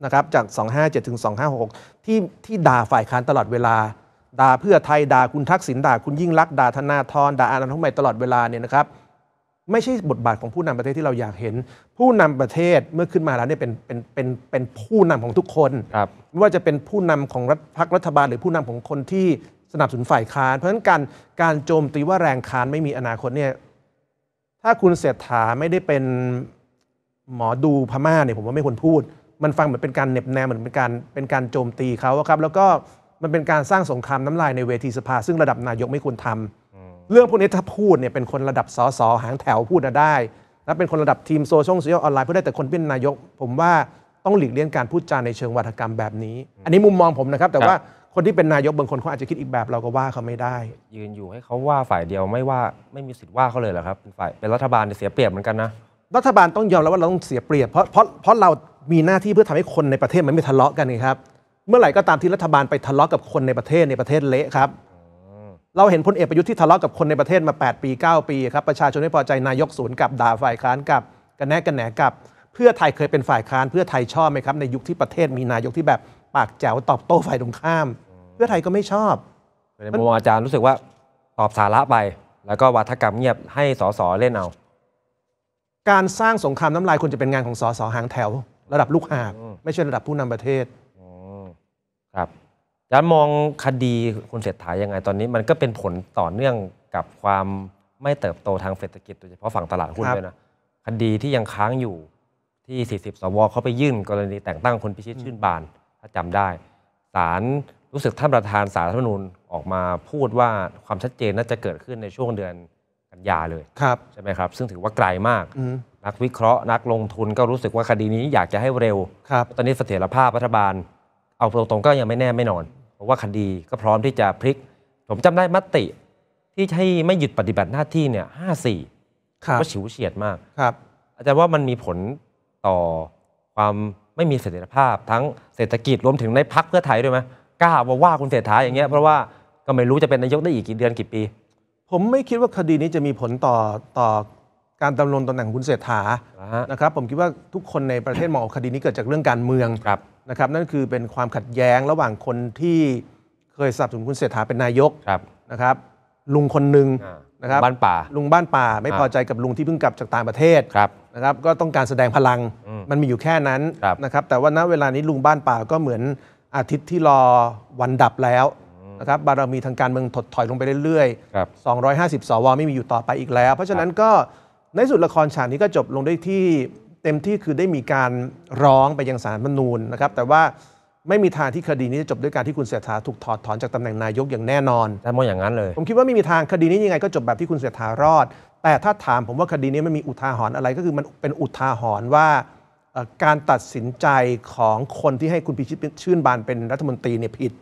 นะครับจาก 257ถึง 2 5 6 ที่ที่ด่าฝ่ายค้านตลอดเวลาด่าเพื่อไทยด่าคุณทักษิณด่าคุณยิ่งรักด่าธนาธรด่าอนันทใหม่ตลอดเวลาเนี่ยนะครับไม่ใช่บทบาทของผู้นำประเทศที่เราอยากเห็นผู้นำประเทศเมื่อขึ้นมาแล้วเนี่ยเป็นเป็นเป็นเป็นผู้นำของทุกคนครับไม่ว่าจะเป็นผู้นำของรัฐพัรรัฐบาล หรือผู้นำของคนที่สนับสนุนฝ่ายค้าน เพราะฉะนั้นการการโจมตีว่าแรงค้านไม่มีอนาคตเนี่ยถ้าคุณเสียฐาไม่ได้เป็นหมอดูพม่าเนี่ยผมว่าไม่ควรพูด มันฟังเหมือนเป็นการเน็บแนมเหมือนเป็นการเป็นการโจมตีเขาครับแล้วก็มันเป็นการสร้างสงครามน้ำลายในเวทีสภา ซึ่งระดับนายกไม่ควรทำเรื่องพวกนี้ถ้าพูดเนี่ยเป็นคนระดับสสหางแถวพูดได้ และเป็นคนระดับทีมโซเชียลออนไลน์พูดได้แต่คนเป็นนายก ผมว่าต้องหลีกเลี่ยงการพูดจาในเชิงวัฒกรรมแบบนี้ อันนี้มุมมองผมนะครับ แต่ว่าคนที่เป็นนายกบางคนเขาอาจจะคิดอีกแบบเราก็ว่าเขาไม่ได้ ยืนอยู่ให้เขาว่าฝ่ายเดียวไม่ว่าไม่มีสิทธิ์ว่าเขาเลยเหรอครับฝ่ายเป็นรัฐบาลเสียเปรียบเหมือนกันนะรัฐบาลต้องยอมแล้วว่าเราต้องเสียเปรียบ เพราะเพราะเพราะเรามีหน้าที่เพื่อทำให้คนในประเทศมันไม่ทะเลาะกันนะครับเมื่อไหร่ก็ตามที่รัฐบาลไปทะเลาะกับคนในประเทศในประเทศเละครับเราเห็นพลเอกประยุทธ์ที่ทะเลาะกับคนในประเทศมา 8 ปี 9 ปีครับประชาชนไม่พอใจนายกศูนย์กับ ด่าฝ่ายค้านกับกันแนกกันแหนกับเพื่อไทยเคยเป็นฝ่ายค้าน เพื่อไทยชอบไหมครับในยุคที่ประเทศมีนายกที่แบบปากแจ๋วตอบโต้ฝ่ายตรงข้าม เพื่อไทยก็ไม่ชอบในมุมอาจารย์รู้สึกว่าตอบสาระไปแล้วก็วาทกรรมเงียบให้สสเล่นเอาการสร้างสงครามน้ำลายควรจะเป็นงานของสสหางแถว ระดับลูกหาบไม่ใช่ระดับผู้นำประเทศครับจะมองคดีคุณเศรษฐายังไงตอนนี้มันก็เป็นผลต่อเนื่องกับความไม่เติบโตทางเศรษฐกิจโดยเฉพาะฝั่งตลาดหุ้นด้วยนะคดีที่ยังค้างอยู่ที่40สวเขาไปยื่นกรณีแต่งตั้งคนพิชิตชื่นบานถ้าจำได้ศาลรู้สึกท่านประธานสารรัฐมนูญออกมาพูดว่าความชัดเจนน่าจะเกิดขึ้นในช่วงเดือนกันยาเลยใช่ไหมครับ ซึ่งถือว่าไกลมากนักวิเคราะห์นักลงทุนก็รู้สึกว่าคดีนี้อยากจะให้เร็วตอนนี้เสถียรภาพรัฐบาลเอาตรงๆก็ยังไม่แน่ไม่นอนราะว่าคดีก็พร้อมที่จะพลิก ผมจำได้มติที่ให้ไม่หยุดปฏิบัติหน้าที่เนี่ยห้าสี่ก็ฉิวเฉียดมากครับอาจารย์ว่ามันมีผลต่อความไม่มีเสถียรภาพ ทั้งเศรษฐกิจรวมถึงในพักเพื่อไทยด้วยไหมกล้าว่าว่าคุณเศรษฐาอย่างเงี้ยเพราะว่าก็ไม่รู้จะเป็นนายกได้อีกกี่เดือนกี่ปี ผมไม่คิดว่าคดีนี้จะมีผลต่อต่อการดำรงตำแหน่งคุณเศรษฐานะครับผมคิดว่าทุกคนในประเทศมองคดีนี้เกิดจากเรื่องการเมืองนะครับนั่นคือเป็นความขัดแย้งระหว่างคนที่เคยสนับสนุนคุณเศรษฐาเป็นนายกครับนะครับลุงคนหนึ่งนะครับบ้านป่าลุงบ้านป่า ไม่พอใจกับลุงที่เพิ่งกลับจากต่างประเทศครับนะครับ ก็ต้องการแสดงพลังมันมีอยู่แค่นั้นนะครับแต่ว่าณเวลานี้ลุงบ้านป่าก็เหมือนอาทิตย์ที่รอวันดับแล้วนะครับบารมีทางการเมืองถดถอยลงไปเรื่อยๆร250สวไม่มีอยู่ต่อไปอีกแล้ว เพราะฉะนั้นก็ในสุดละครฉากนี้ก็จบลงด้วยที่เต็มที่คือได้มีการร้องไปยังสารมนูญนะครับแต่ว่าไม่มีทางที่คดีนี้จะจบด้วยการที่คุณเสถาถูกถอดถอนจากตำแหน่งนายกอย่างแน่นอนแต่มองอย่างนั้นเลย ผมคิดว่าไม่มีทางคดีนี้ยังไงก็จบแบบที่คุณเสถารอด แต่ถ้าถามผมว่าคดีนี้มันมีอุทาหรณ์อะไรก็คือมันเป็นอุทาหรณ์ว่าการตัดสินใจของคนที่ให้คุณพิชิตชื่นบานเป็นรัฐมนตรีเนี่ยผิด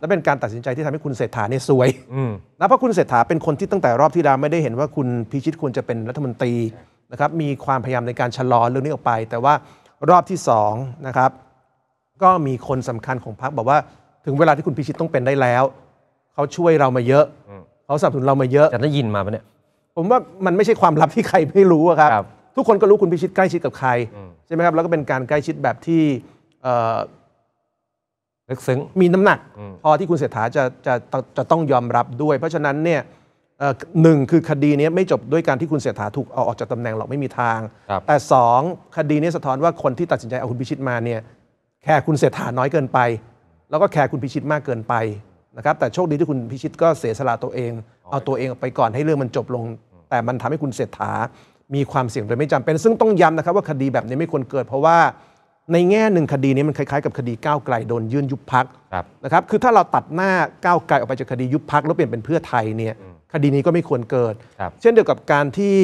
และเป็นการตัดสินใจที่ทำให้คุณเศรษฐาเนี่ยซวยนะเพราะคุณเศรษฐาเป็นคนที่ตั้งแต่รอบที่แล้วไม่ได้เห็นว่าคุณพิชิตควรจะเป็นรัฐมนตรีนะครับมีความพยายามในการชะลอเรื่องนี้ออกไป แต่ว่ารอบที่ 2 นะครับ ก็มีคนสำคัญของพรรคบอกว่าถึงเวลาที่คุณพิชิตต้องเป็นได้แล้วเขาช่วยเรามาเยอะเขาสนับสนุนเรามาเยอะจะได้ยินมาปะเนี่ยผมว่ามันไม่ใช่ความลับที่ใครไม่รู้ครับรบทุกคนก็รู้คุณพิชิตใกล้ชิดกับใคร ใช่ไหมครับแล้วก็เป็นการใกล้ชิดแบบที่ลึกซึ้งมีน้ำหนัก พอที่คุณเสรษฐาจะจะจะต้องยอมรับด้วยเพราะฉะนั้นเนี่ยหนึ่งคือคดีนี้ไม่จบด้วยการที่คุณเสถาถูกเอาออกจากตำแหน่งหรอกไม่มีทาง แต่ 2 คดีนี้สะท้อนว่าคนที่ตัดสินใจเอาคุณพิชิตมาเนี่ยแค่คุณเสถาน้อยเกินไป แล้วก็แค่คุณพิชิตมากเกินไปนะครับ แต่โชคดีที่คุณพิชิตก็เสียสละตัวเองเอาตัวเองออกไปก่อนให้เรื่องมันจบลง แต่มันทำให้คุณเสถามีความเสี่ยงโดยไม่จำเป็น ซึ่งต้องย้ำนะครับว่าคดีแบบนี้ไม่ควรเกิด เพราะว่าในแง่หนึ่งคดีนี้มันคล้ายๆ กับคดีก้าวไกลโดนยื่นยุบพักนะครับ คือถ้าเราตัดหน้าก้าวไกลออกไปจากคดียุบพักแล้วเปลี่ยนเป็นเพื่อไทยเนี่ยคดีนี้ก็ไม่ควรเกิด เช่นเดียวกับการที่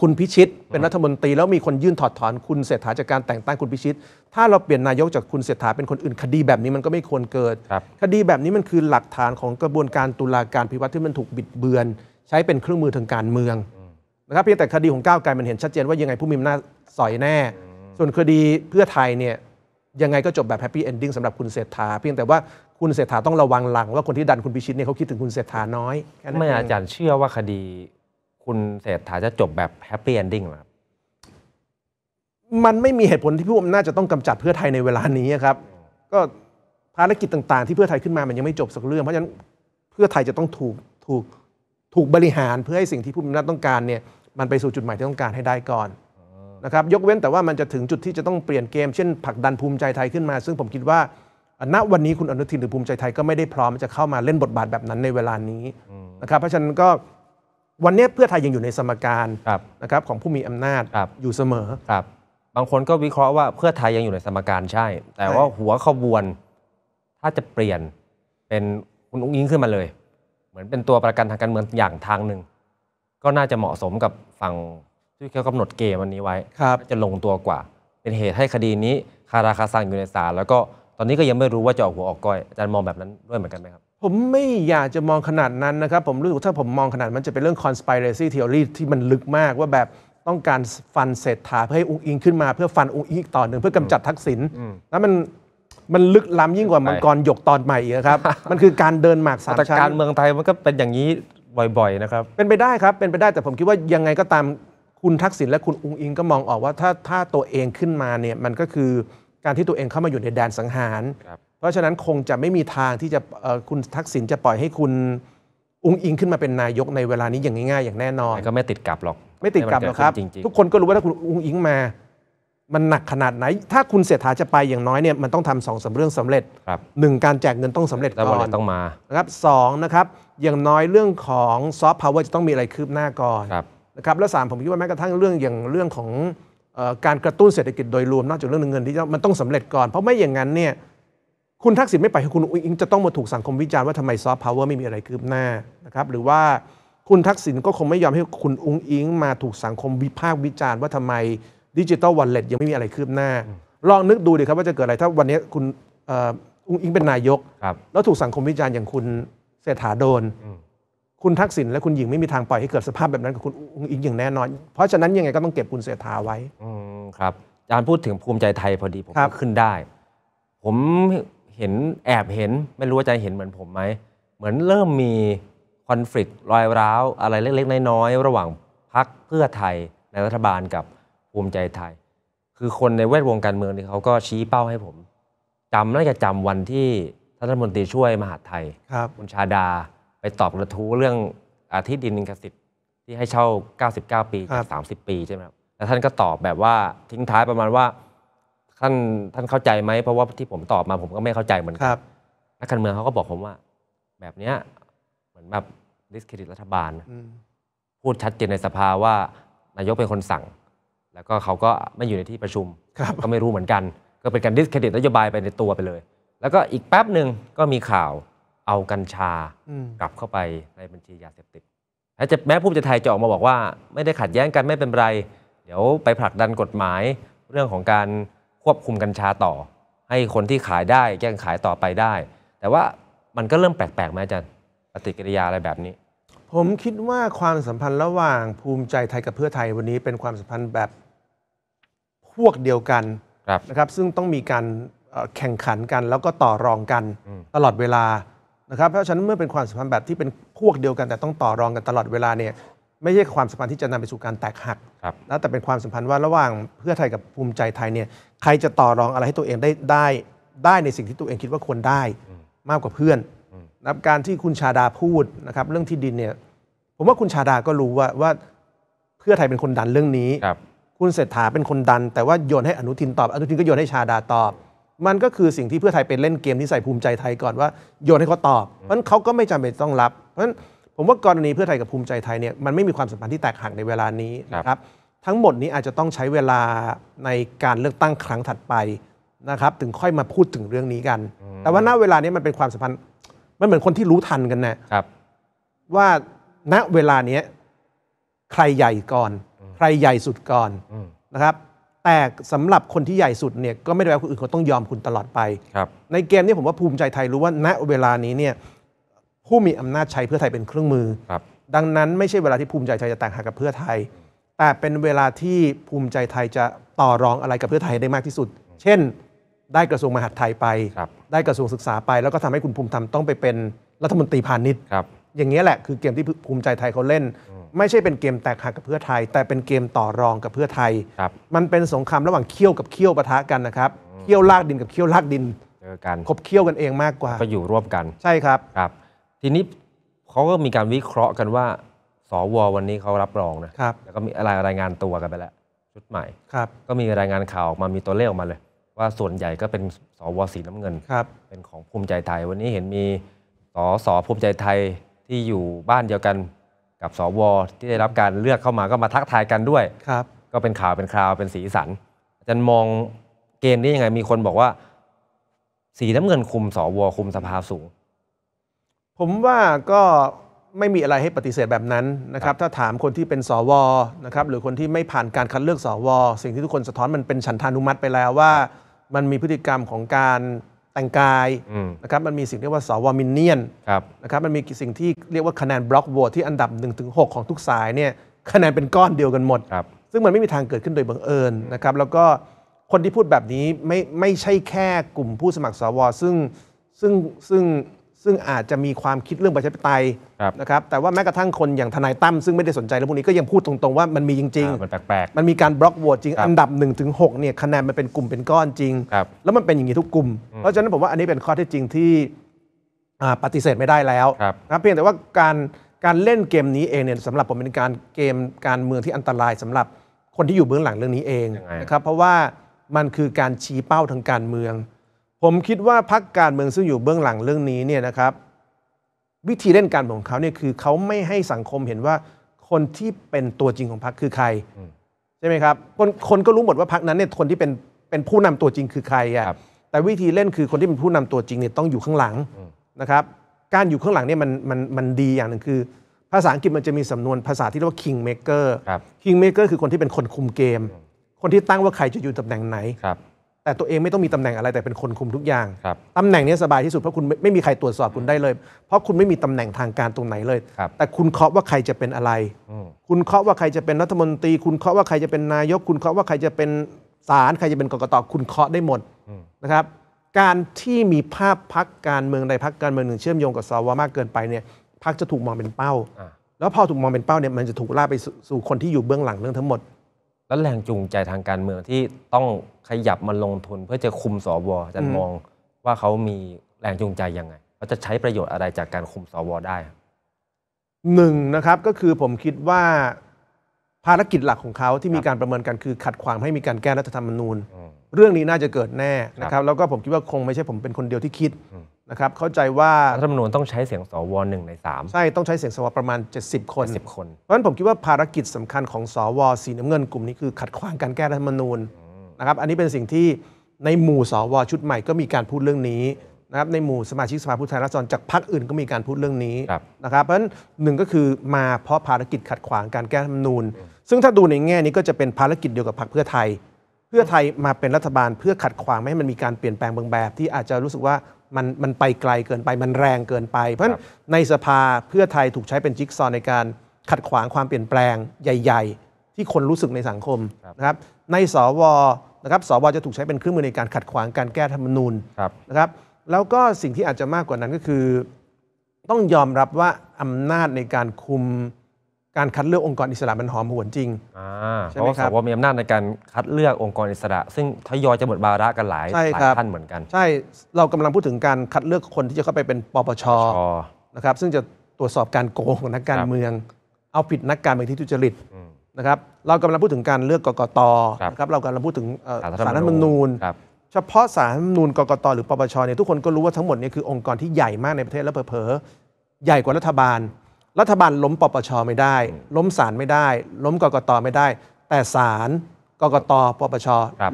คุณพิชิตเป็นรัฐมนตรี แล้วมีคนยื่นถอดถอน คุณเศรษฐาจากการแต่งตั้งคุณพิชิต ถ้าเราเปลี่ยนนายกจากคุณเศรษฐาเป็นคนอื่นคดีแบบนี้มันก็ไม่ควรเกิดคคดีแบบนี้มันคือหลักฐานของกระบวนการตุลาการพิวัตรที่มันถูกบิดเบือน ใช้เป็นเครื่องมือทางการเมืองนะครับเพียงแต่คดีของก้าวไกลมันเห็นชัดเจนว่ายังไงผู้มีอำนาจสอยแน่ ส่วนคดีเพื่อไทยเนี่ยยังไงก็จบแบบแฮปปี้เอนดิ้งสำหรับคุณเศรษฐาเพียงแต่ว่าคุณเศรษฐาต้องระวังหลัง ว่าคนที่ดันคุณพิชิตเนี่ยเขาคิดถึงคุณเศรษฐาน้อยเไม่อาจารย์เชื่อว่าคดีคุณเศรษฐาจะจบแบบแฮปปี้เอนดิ้งหรอมันไม่มีเหตุผลที่ผู้อำนาจจะต้องกำจัดเพื่อไทยในเวลานี้ครับ ก็ภารกิจต่างๆ ที่เพื่อไทยขึ้นมามันยังไม่จบสักเรื่อง เพราะฉะนั้นเพื่อไทยจะต้องถูกถูกถูกบริหารเพื่อให้สิ่งที่ผู้อำนาจต้องการเนี่ยมันไปสู่จุดหมายที่ต้องการให้ได้ก่อนนะครับยกเว้นแต่ว่ามันจะถึงจุดที่จะต้องเปลี่ยนเกม เช่นผลักดันภูมิใจไทยขึ้นมา ซึ่งผมคิดว่าณวันนี้คุณอนุทินหรือภูมิใจไทยก็ไม่ได้พร้อมจะเข้ามาเล่นบท บาทแบบนั้นในเวลานี้นะครับ เพราะฉะนั้นก็วันนี้เพื่อไทยยังอยู่ในสมการนะครับ ของผู้มีอำนาจอยู่เสมอครับ บางคนก็วิเคราะห์ว่าเพื่อไทยยังอยู่ในสมการใช่ แต่ว่าหัวขบวน ถ้าจะเปลี่ยนเป็นคุณอุ้งยิงขึ้นมาเลย เหมือนเป็นตัวประกันทางการเมืองอย่างทางหนึ่ง ก็น่าจะเหมาะสมกับฝั่งที่เขากำหนดเกมวันนี้ไว้จะลงตัวกว่า เป็นเหตุให้คดีนี้คาราคาซังอยู่ในศาลแล้วก็ตอนนี้ก็ยังไม่รู้ว่าจะออกหัวออกก้อยอาจารย์มองแบบนั้นด้วยเหมือนกันไหมครับผมไม่อยากจะมองขนาดนั้นนะครับผมรู้สึกถ้าผมมองขนาดมันจะเป็นเรื่อง conspiracy theory ที่มันลึกมากว่าแบบต้องการฟันเศรษฐาเพื่อให้อุงอิงขึ้นมาเพื่อฟันอุงอิงอีกต่อหนึ่งเพื่อกำจัดทักษิณแล้วมันมันลึกล้ำยิ่งกว่ามังกรหยกตอนใหม่อีกครับ มันคือการเดินหมากสามชั้นการเมืองไทยมันก็เป็นอย่างนี้บ่อยๆนะครับเป็นไปได้ครับเป็นไปได้แต่ผมคิดว่ายังไงก็ตามคุณทักษิณและคุณอุงอิงก็มองออกว่าถ้าถ้าตัวเองขึ้นมาเนี่ยมันก็คือการที่ตัวเองเข้ามาอยู่ในแดนสังหารรเพราะฉะนั้นคงจะไม่มีทางที่จะคุณทักษิณจะปล่อยให้คุณอุ้งอิงขึ้นมาเป็นนายกในเวลานี้อย่างง่ายๆ อย่างแน่นอนก็ไม่ติดกับหรอกไม่ติดกับหรอกครับจริงทุกคนก็รู้ว่าถ้าคุณอุ้งอิงมา มันหนักขนาดไหน ถ้าคุณเสียฐาจะไปอย่างน้อยเนี่ยมันต้องทำสองสามเรื่องสำเร็จครับหนึ่งการแจกเงินต้องสำเร็จก่อนต้องมานะครับสองนะครับอย่างน้อยเรื่องของซอฟต์พาวเวอร์จะต้องมีอะไรคืบหน้าก่อนครับนะครับแล้วสามผมคิดว่าแม้กระทั่งเรื่องอย่างเรื่องของการกระตุ้นเศรษฐกิจโดยรวมนอกจากเรื่องเงินที่มันต้องสำเร็จก่อน เพราะไม่อย่างนั้นเนี่ยคุณทักษิณไม่ไปคุณอุ้งอิงจะต้องมาถูกสังคมวิจารณ์ว่าทำไมซอฟต์พาวเวอร์ไม่มีอะไรคืบหน้านะครับหรือว่าคุณทักษิณก็คงไม่ยอมให้คุณอุ้งอิงมาถูกสังคมวิพากษ์วิจารณ์ว่าทำไมดิจิตอลวอลเล็ตยังไม่มีอะไรคืบหน้าลองนึกดูดิครับว่าจะเกิดอะไรถ้าวันนี้คุณอุ้งอิงเป็นนายกแล้วถูกสังคมวิจารณ์อย่างคุณเศรษฐาโดนคุณทักษิณและคุณหญิงไม่มีทางปล่อยให้เกิดสภาพแบบนั้นกับคุณอีกอย่างแน่นอนเพราะฉะนั้นยังไงก็ต้องเก็บคุณเสถาไว้ อืมครับอาจารย์พูดถึงภูมิใจไทยพอดี ผมขึ้นได้ ผมเห็นแอบเห็นไม่รู้ว่าใจเห็นเหมือนผมไหม เหมือนเริ่มมีคอนฟ lict รอยร้าว อะไรเล็กๆ น้อยๆระหว่างพักเพื่อไทยในรัฐบาลกับภูมิใจไทย คือคนในแวดวงการเมืองนี่เขาก็ชี้เป้าให้ผมจำน่าจะจำวันที่ท่านรัฐมนตรีช่วยมหาไทยครับคุณชาดาไปตอบกระทู้เรื่องอที่ดินนิคสิทธิ์ที่ให้เช่า 99 ปีจาก30 ปีใช่ไหมครับ แล้วท่านก็ตอบแบบว่าทิ้งท้ายประมาณว่า ท่านท่านเข้าใจไหม เพราะว่าที่ผมตอบมาผมก็ไม่เข้าใจเหมือนกันนักการเมืองเขาก็บอกผมว่า แบบเนี้ยเหมือนแบบดิสเครดิตรัฐบาล พูดชัดเจนในสภาว่า นายกเป็นคนสั่ง แล้วก็เขาก็ไม่อยู่ในที่ประชุม ก็ไม่รู้เหมือนกัน ก็เป็นการดิสเครดิตนโยบายไปในตัวไปเลยแล้วก็อีกแป๊บหนึ่งก็มีข่าวเอากัญชากลับเข้าไปในบัญชียาเสพติดและแม้ผู้จะไทยจะออกมาบอกว่าไม่ได้ขัดแย้งกันไม่เป็นไร เดี๋ยวไปผลักดันกฎหมายเรื่องของการควบคุมกัญชาต่อ ให้คนที่ขายได้แก้งขายต่อไปได้ แต่ว่ามันก็เริ่มแปลกๆไหมอาจารย์ปฏิกิริยาอะไรแบบนี้ ผมคิดว่าความสัมพันธ์ระหว่างภูมิใจไทยกับเพื่อไทยวันนี้ เป็นความสัมพันธ์แบบพวกเดียวกันนะครับซึ่งต้องมีการแข่งขันกันแล้วก็ต่อรองกัน ตลอดเวลานะครับเพราะฉะนั้นเมื่อเป็นความสัมพันธ์แบบที่เป็นพวกเดียวกัน แต่ต้องต่อรองกันตลอดเวลาเนี่ยไม่ใช่ความสัมพันธ์ที่จะนำไปสู่การแตกหักนะแต่เป็นความสัมพันธ์ว่าระหว่างเพื่อไทยกับภูมิใจไทยเนี่ยใครจะต่อรองอะไรให้ตัวเองได้ได้ได้ในสิ่งที่ตัวเองคิดว่าควรได้มากกว่าเพื่อนนะการที่คุณชาดาพูดนะครับเรื่องที่ดินเนี่ยผมว่าคุณชาดาก็รู้ว่าว่าเพื่อไทยเป็นคนดันเรื่องนี้คุณเศรษฐาเป็นคนดัน แต่ว่าโยนให้อนุทินตอบ อนุทินก็โยนให้ชาดาตอบมันก็คือสิ่งที่เพื่อไทยเป็นเล่นเกมที่ใส่ภูมิใจไทยก่อนว่า โยนให้เขาตอบเพราะนั้นเขาก็ไม่จำเป็นต้องรับ เพราะฉะนั้นผมว่ากรณีเพื่อไทยกับภูมิใจไทยเนี่ยมันไม่มีความสัมพันธ์ที่แตกหักในเวลานี้นะครับ ทั้งหมดนี้อาจจะต้องใช้เวลาในการเลือกตั้งครั้งถัดไปนะครับ ถึงค่อยมาพูดถึงเรื่องนี้กัน แต่ว่าณเวลานี้มันเป็นความสัมพันธ์มันเหมือนคนที่รู้ทันกันนะครับ ว่าณเวลานี้ใครใหญ่ก่อน ใครใหญ่สุดก่อนนะครับแต่สำหรับคนที่ใหญ่สุดเนี่ยก็ไม่ได้แปลว่าคนอื่นเขาต้องยอมคุณตลอดไป ในเกมนี้ผมว่าภูมิใจไทยรู้ว่าณเวลานี้เนี่ยผู้มีอำนาจใช้เพื่อไทยเป็นเครื่องมือครับ ดังนั้นไม่ใช่เวลาที่ภูมิใจไทยจะแต่งหากกับเพื่อไทย แต่เป็นเวลาที่ภูมิใจไทยจะต่อรองอะไรกับเพื่อไทยได้มากที่สุด เช่นได้กระทรวงมหาดไทยไป ได้กระทรวงศึกษาไปแล้วก็ทำให้คุณภูมิธรรมต้องไปเป็นรัฐมนตรีพาณิชย์ครับอย่างนี้แหละคือเกมที่ภูมิใจไทยเขาเล่น ไม่ใช่เป็นเกมแตกหักกับเพื่อไทย แต่เป็นเกมต่อรองกับเพื่อไทย มันเป็นสงครามระหว่างเคี่ยวกับเคี่ยวปะทะกันนะครับเคี่ยวลากดินกับเคี่ยวลากดินเจอกันคบเคี่ยวกันเองมากกว่าก็อยู่ร่วมกันใช่ครับครับทีนี้เขาก็มีการวิเคราะห์กันว่าสว วันนี้เขารับรองนะครับแล้วก็มีอะไรายงานตัวกันไปแล้วชุดใหม่ครับก็มีรายงานข่าวออกมา มีตัวเลขออกมาเลย ว่าส่วนใหญ่ก็เป็นสวสีน้ำเงินครับเป็นของภูมิใจไทยวันนี้เห็นมีสสภูมิใจไทยที่อยู่บ้านเดียวกันกับสวที่ได้รับการเลือกเข้ามาก็มาทักทายกันด้วยครับ ก็เป็นข่าวเป็นคราวเป็นสีสันอาจารย์มองเกณฑ์นี้ยังไง มีคนบอกว่า สีน้ำเงินคุมสวคุมสภาสูง ผมว่าก็ไม่มีอะไรให้ปฏิเสธแบบนั้นนะครับ ถ้าถามคนที่เป็นสวนะครับ หรือคนที่ไม่ผ่านการคัดเลือกสว สิ่งที่ทุกคนสะท้อนมันเป็นฉันทานุมัติไปแล้วว่า มันมีพฤติกรรมของการแต่งกายนะครับมันมีสิ่งเรียกว่าสวมินเนียนนะครับมันมีสิ่งที่เรียกว่าคะแนนบล็อกโหวตที่อันดับ1นถึงหของทุกสายเนี่ยคะแนนเป็นก้อนเดียวกันหมด ซึ่งมันไม่มีทางเกิดขึ้นโดยบังเอิญนะครับแล้วก็คนที่พูดแบบนี้ไม่ไม่ใช่แค่กลุ่มผู้สมัครสว ซึ่งซึ่งซึ่งซึ่งอาจจะมีความคิดเรื่องประชาธิปไตยครับนะครับ แต่ว่าแม้กระทั่งคนอย่างทนายตั้มซึ่งไม่ได้สนใจแลองพวกนี้ก็ยังพูดตรงๆว่ามันมีจริงๆ มันแปลกๆ มันมีการบล็อกโหวตจริงรอันดับ1นถึงหกเนี่ยคะแนนมันเป็นกลุ่มเป็นก้อนจริงครับแล้วมันเป็นอย่างนี้ทุกกลุ่ม เพราะฉะนั้นผมว่าอันนี้เป็นข้อเท็จจริงที่ปฏิเสธไม่ได้แล้ว ครับนะเพียงแต่ว่าการการเล่นเกมนี้เองเนี่ยสำหรับผมเป็นการเกมการเมืองที่อันตรายสำหรับคนที่อยู่เบื้องหลังเรื่องนี้เองงนะครับ เพราะว่ามันคือการชี้เป้าทางการเมืองผมคิดว่าพักการเมืองซึ่งอยู่เบื้องหลังเรื่องนี้เนี่ยนะครับ วิธีเล่นการของเขาเนี่ยคือเขาไม่ให้สังคมเห็นว่าคนที่เป็นตัวจริงของพรรคคือใครใช่ไหมครับ คนคนก็รู้หมดว่าพรรคนั้น เนี่ยคนที่เป็นเป็นผู้นำตัวจริงคือใครอ่ะแต่วิธีเล่นคือคนที่เป็นผู้นำตัวจริงเนี่ยต้องอยู่ข้างหลังนะครับ การอยู่ข้างหลังเนี่ยมันมันมันดีอย่างหนึ่งคือ ภาษาอังกฤษมันจะมีสำนวนภาษาที่เรียกว่า king maker king maker คือคนที่เป็นคนคุมเกม คนที่ตั้งว่าใครจะอยู่ตำแหน่งไหนแต่ตัวเองไม่ต้องมีตำแหน่งอะไรแต่เป็นคนคุมทุกอย่างตำตำแหน่งนี้สบายที่สุด เพราะคุณไม่ไม่มีใครตรวจสอบคุณได้เลย เพราะคุณไม่มีตำแหน่งทางการตรงไหนเลย แต่คุณเคาะว่าใครจะเป็นอะไร คุณเคาะว่าใครจะเป็นรัฐมนตรี คุณเคาะว่าใครจะเป็นนายก คุณเคาะว่าใครจะเป็นศาลใครจะเป็นกกต คุณเคาะได้หมดนะครับ การที่มีภาพพักการเมืองใดพักการเมืองหนึ่งเชื่อมโยงกับสวมากเกินไปเนี่ยพักจะถูกมองเป็นเป้า แล้วพอถูกมองเป็นเป้าเนี่ยมันจะถูกล่ากไปสู่คนที่อยู่เบื้องหลังเรื่องทั้งหมดแล้วแรงจูงใจทางการเมืองที่ต้องขยับมาลงทุนเพื่อจะคุมสวจะมองว่าเขามีแรงจูงใจยังไงเขาจะใช้ประโยชน์อะไรจากการคุมสวได้หนึ่งนะครับก็คือผมคิดว่า ภารกิจหลักของเขาที่มีการประเมินกันคือขัดขวางให้มีการแก้รัฐธรรมนูญ เรื่องนี้น่าจะเกิดแน่นะครับแล้วก็ผมคิดว่าคงไม่ใช่ผมเป็นคนเดียวที่คิดนะครับ เข้าใจว่ารัฐมนูญต้องใช้เสียงสวหนึ่งในสามใช่ ต้องใช้เสียงสวประมาณ70คน70คน เพราะฉะนั้นผมคิดว่าภารกิจสำคัญของสวสีน้ำเงินกลุ่มนี้คือขัดขวางการแก้รัฐมนูญนะครับอันนี้เป็นสิ่งที่ในหมู่สวชุดใหม่ก็มีการพูดเรื่องนี้นะครับในหมู่สมาชิกสภาผู้แทนราษฎรจากพรรคอื่นก็มีการพูดเรื่องนี้นะครับเพราะฉะนั้นหนึ่งก็คือมาเพราะภารกิจขัดขวางการแก้รัฐมนูญซึ่งถ้าดูในแง่นี้ก็จะเป็นภารกิจเดียวกับพรรคเพื่อไทย เพื่อไทยมาเป็นรัฐบาลเพื่อขัดขวางไม่ให้มันมีการเปลี่ยนแปลงบางแบบ ที่อาจจะรู้สึกว่ามันมันไปไกลเกินไป มันแรงเกินไป เพราะฉะนั้นในสภาเพื่อไทยถูกใช้เป็นจิ๊กซอในการขัดขวางความเปลี่ยนแปลง ใหญ่ ๆ ที่คนรู้สึกในสังคมนะครับ ในสวนะครับสวจะถูกใช้เป็นเครื่องมือในการขัดขวางการแก้ธรรมนูญนะครับ แล้วก็สิ่งที่อาจจะมากกว่านั้นก็คือ ต้องยอมรับว่าอำนาจในการคุมการคัดเลือกองค์กรอิสระมันหอมหวนจริงเพราะว่าสบวมีอำนาจในการคัดเลือกองค์กรอิสระ ซึ่งทยอยจะหมดบาระกันหลายหลายท่านเหมือนกันใช่เรากำลังพูดถึงการคัดเลือกคนที่จะเข้าไปเป็นปปชนะครับ ซึ่งจะตรวจสอบการโกงของนักการเมืองเอาผิดนักการเมืองที่ทุจริตนะครับ เรากำลังพูดถึงการเลือกกกตนะครับเรากำลังพูดถึงสารรัฐมนูญเฉพาะสารรัฐรมนูญกกตหรือปปชเนี่ยทุกคนก็รู้ว่าทั้งหมดนี่คือองค์กรที่ใหญ่มากในประเทศและเผลอๆใหญ่กว่ารัฐบาลรัฐบาลล้มปปชไม่ได้ ล้มศาลไม่ได้ ล้มกกตไม่ได้ แต่ศาลกกตปปช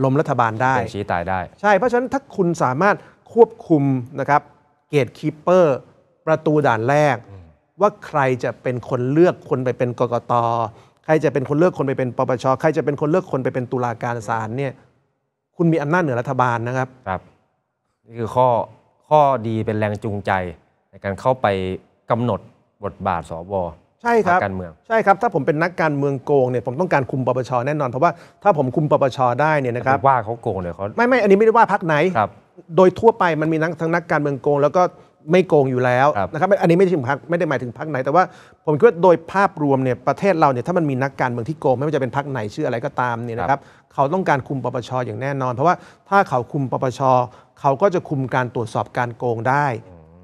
ล้มรัฐบาลได้ชี้ตายได้ ใช่ เพราะฉะนั้นถ้าคุณสามารถควบคุมนะครับ เกตคีเปอร์ ประตูด่านแรก ว่าใครจะเป็นคนเลือกคนไปเป็นกกตใครจะเป็นคนเลือกคนไปเป็นปปชใครจะเป็นคนเลือกคนไปเป็นตุลาการศาลเนี่ยคุณมีอำนาจเหนือรัฐบาลนะครับครับนี่คือข้อข้อดีเป็นแรงจูงใจในการเข้าไปกำหนดบทบาทสวใช่ครับการเมืองใช่ครับ ถ้าผมเป็นนักการเมืองโกงเนี่ยผมต้องการคุมปปชแน่นอนเพราะว่าถ้าผมคุมปปชได้เนี่ยนะครับว่าเขาโกงเลยเขาไม่ไม่อันนี้ไม่ได้ว่าพักไหนครับ โดยทั่วไปมันมีทั้งนักการเมืองโกงแล้วก็ไม่โกงอยู่แล้วนะครับอันนี้ไม่ถึงพักไม่ได้หมายถึงพักไหน แต่ว่าผมคิดว่าโดยภาพรวมเนี่ยประเทศเราเนี่ยถ้ามันมีนักการเมืองที่โกง ไม่ว่าจะเป็นพักไหนชื่ออะไรก็ตามเนี่ยนะครับ เขาต้องการคุมปปชอย่างแน่นอนเพราะว่าถ้าเขาคุมปปชเขาก็จะคุมการตรวจสอบการโกงได้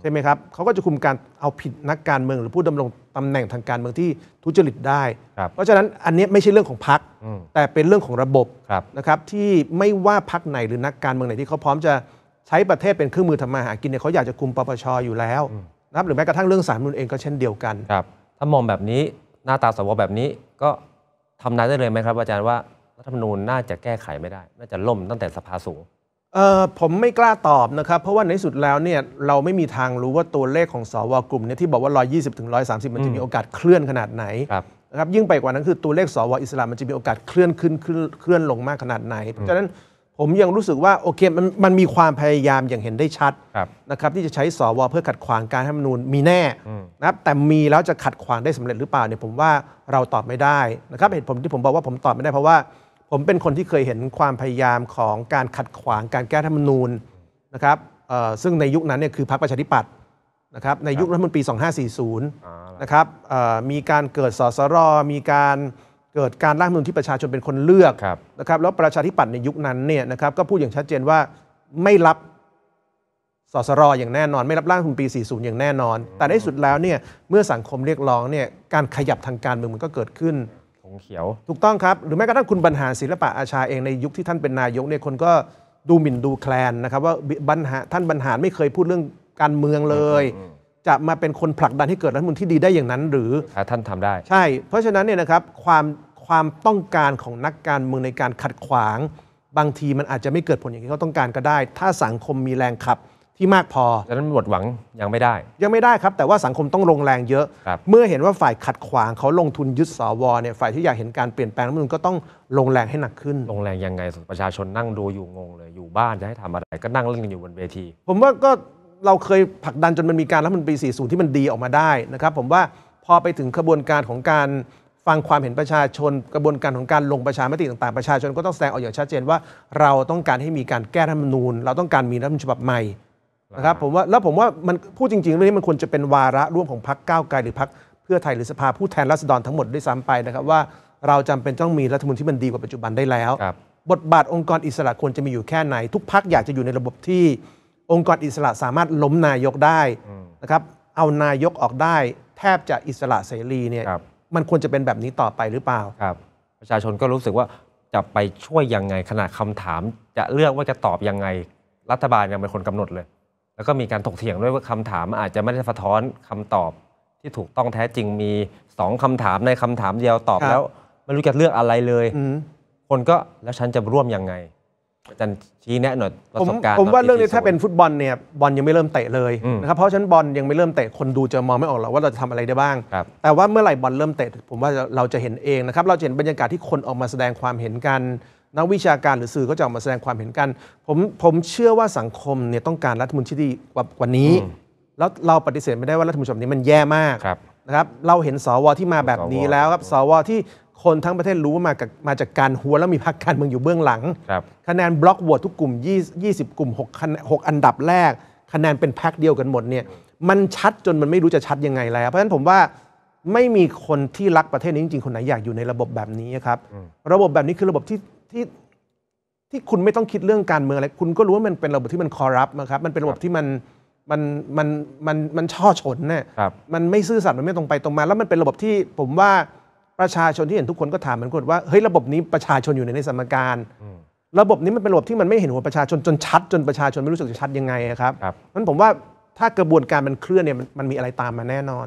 ใช่ไหมครับเขาก็จะคุมการเอาผิดนักการเมืองหรือผู้ดำรงตำแหน่งทางการเมืองที่ทุจริตได้ เพราะฉะนั้นอันนี้ไม่ใช่เรื่องของพักแต่เป็นเรื่องของระบบนะครับ ที่ไม่ว่าพักไหนหรือนักการเมืองไหนที่เขาพร้อมจะใช้ประเทศเป็นเครื่องมือทำมาหากินเนี่ยเขาอยากจะคุมปปชอยู่แล้วนะครับหรือแม้กระทั่งเรื่องสารมูลเองก็เช่นเดียวกันครับถ้ามองแบบนี้หน้าตาสวแบบนี้ก็ทำนายได้เลยไหมครับอาจารย์ว่ารัฐธรรมนูญน่าจะแก้ไขไม่ได้น่าจะล่มตั้งแต่สภาสูงเอ่อผมไม่กล้าตอบนะครับเพราะว่าในสุดแล้วเนี่ยเราไม่มีทางรู้ว่าตัวเลขของสวกลุ่มเนี่ยที่บอกว่า 120ถึง130 มันจะมีโอกาสเคลื่อนขนาดไหนครับนะครับยิ่งไปกว่านั้นคือตัวเลขสวอิสลามมันจะมีโอกาสเคลื่อนขึ้นเคลื่อนลงมากขนาดไหนเพราะฉะนั้นผมยังรู้สึกว่าโอเคมันมันมีความพยายามอย่างเห็นได้ชัดนะครับที่จะใช้สวเพื่อขัดขวางการรัฐมนูญมีแน่นะครับแต่มีแล้วจะขัดขวางได้สำเร็จหรือเปล่าเนี่ยผมว่าเราตอบไม่ได้นะครับเหตุผลที่ผมบอกว่าผมตอบไม่ได้เพราะว่าผมเป็นคนที่เคยเห็นความพยายามของการขัดขวางการแก้ธรรมนูญนะครับซึ่งในยุคนั้นเนี่ยคือพรรคประชาธิปัตย์นะครับในยุครัฐมนตรี2540นะครับมีการเกิดสสรมีการเกิดการร่างรัฐมนูญที่ประชาชนเป็นคนเลือกนะครับแล้วประชาธิปัตย์ในยุคนั้นเนี่ยนะครับก็พูดอย่างชัดเจนว่าไม่รับสสรอย่างแน่นอน ไม่รับร่างรัฐมนูญปี 40 อย่างแน่นอน แต่ในสุดแล้วเนี่ยเมื่อสังคมเรียกร้องเนี่ยการขยับทางการเมืองมันก็เกิดขึ้นงเขียวถูกต้องครับหรือแม้กระทั่งคุณบรรหารศิลปะอาชาเองในยุคที่ท่านเป็นนายกเนี่ยคนก็ดูหมิ่นดูแคลนนะครับว่าบรรหารท่านบรรหารไม่เคยพูดเรื่องการเมืองเลย จะมาเป็นคนผลักดันให้เกิดรัฐมนตรีที่ดีได้อย่างนั้น หรือท่านทำได้ ใช่ เพราะฉะนั้นเนี่ยนะครับความความต้องการของนักการเมืองในการขัดขวาง บางทีมันอาจจะไม่เกิดผลอย่างที่เขาต้องการก็ได้ถ้าสังคมมีแรงขับที่มากพอดังนั้นหมดหวังยังไม่ได้ ยังไม่ได้ครับแต่ว่าสังคมต้องลงแรงเยอะ เมื่อเห็นว่าฝ่ายขัดขวางเขาลงทุนยึดสวเนี่ยฝ่ายที่อยากเห็นการเปลี่ยนแปลงรัฐมนุนก็ต้องลงแรงให้หนักขึ้น ลงแรงยังไงประชาชนนั่งดู อยู่งงเลย อยู่บ้านจะให้ทาอะไรก็นั่งเล่นกันอยู่บนเวที ผมว่าก็เราเคยผลักดันจนมันมีการรัฐธรรมนูีสี40ที่มันดีออกมาได้นะครับผมว่าพอไปถึงกระบวนการของการฟังความเห็นประชาชน กระบวนการของการลงประชามติต่างๆประชาชนก็ต้องแสดงออกอย่างชัดเจนว่า เราต้องการให้มีการแก้รัฐธรรมนูญ เราต้องการมีรัฐธรรมนูญฉบับใหม่นะครับผมว่าแล้วผมว่ามันพูดจริงๆเรื่องนี้มันควรจะเป็นวาระร่วมของพักก้าวไกลหรือพักเพื่อไทยหรือสภาผู้แทนราษฎรทั้งหมดด้วยซ้ำไปนะครับ ว่าเราจำเป็นต้องมีรัฐมนตรีที่มันดีกว่าปัจจุบันได้แล้วบบทบาทองค์กรอิสระควรจะมีอยู่แค่ไหน ทุกพักอยากจะอยู่ในระบบที่ องค์กรอิสระสามารถล้มนายกได้นะครับเอานายกออกได้ แทบจะอิสระเสรีเนี่ยมันควรจะเป็นแบบนี้ต่อไปหรือเปล่าครับประชาชนก็รู้สึกว่าจะไปช่วยยังไงขนาดคำถาม จะเลือกว่าจะตอบยังไงรัฐบาลยังเป็นคนกำหนดเลยแล้วก็มีการถกเถียงด้วยว่าคำถามอาจจะไม่ได้สะท้อนคำตอบที่ถูกต้องแท้จริงมีสองคำถามในคำถามเดียวตอบแล้ว ไม่รู้จะเลือกอะไรเลย คนก็แล้วฉันจะร่วมยังไงอาจารย์ชี้แนะหน่อยประสบการณ์ผมว่าเรื่องนี้ถ้าเป็นฟุตบอลเนี่ยบอลยังไม่เริ่มเตะเลยนะครับ เพราะฉะนั้นบอลยังไม่เริ่มเตะคนดูจะมองไม่ออกหรอกว่าเราจะทำอะไรได้บ้าง แต่ว่าเมื่อไหร่บอลเริ่มเตะผมว่าเราจะเห็นเองนะครับ เราจะเห็นบรรยากาศที่คนออกมาแสดงความเห็นกันนักวิชาการหรือสื่อก็จะออกมาแสดงความเห็นกัน ผมผมเชื่อว่าสังคมเนี่ยต้องการรัฐมนตรีที่ดีกว่ากว่านี้ แล้วเราปฏิเสธไม่ได้ว่ารัฐมนตรีบบนี้มันแย่มากนะครับ เราเห็นสว ที่มาแบบนี้แล้วครับสว ที่คนทั้งประเทศรู้ว่ามาจากมาจากการหัวแล้วมีพรรคการเมืองอยู่เบื้องหลังคะแนนบล็อกวอดทุกกลุ่ม20กลุ่ม6คะแนน6อันดับแรก คะแนนเป็นแพ็คเดียวกันหมดเนี่ยมันชัดจนมันไม่รู้จะชัดยังไงแล้วเพราะฉะนั้นผมว่าไม่มีคนที่รักประเทศนี้จริงๆคนไหนอยากอยู่ในระบบแบบนี้ครับระบบแบบนี้คือระบบที่ที่ที่คุณไม่ต้องคิดเรื่องการเมืองอะไร คุณก็รู้ว่ามันเป็นระบบที่มันคอร์รัปนะครับ มันเป็นระบบที่มันมันมันมันมันช่อชนเนี่ยมันไม่ซื่อสัตย์มันไม่ตรงไปตรงมา แล้วมันเป็นระบบที่ผมว่าประชาชนที่เห็นทุกคนก็ถามเหมือนกันว่าเฮ้ย ระบบนี้ประชาชนอยู่ในในสมการระบบนี้มันเป็นระบบที่มันไม่เห็นหัวประชาชนจนชัดจนประชาชนไม่รู้สึกจะชัดยังไงครับเพราะผมว่าถ้ากระบวนการมันเคลื่อนเนี่ยมันมีอะไรตามมาแน่นอน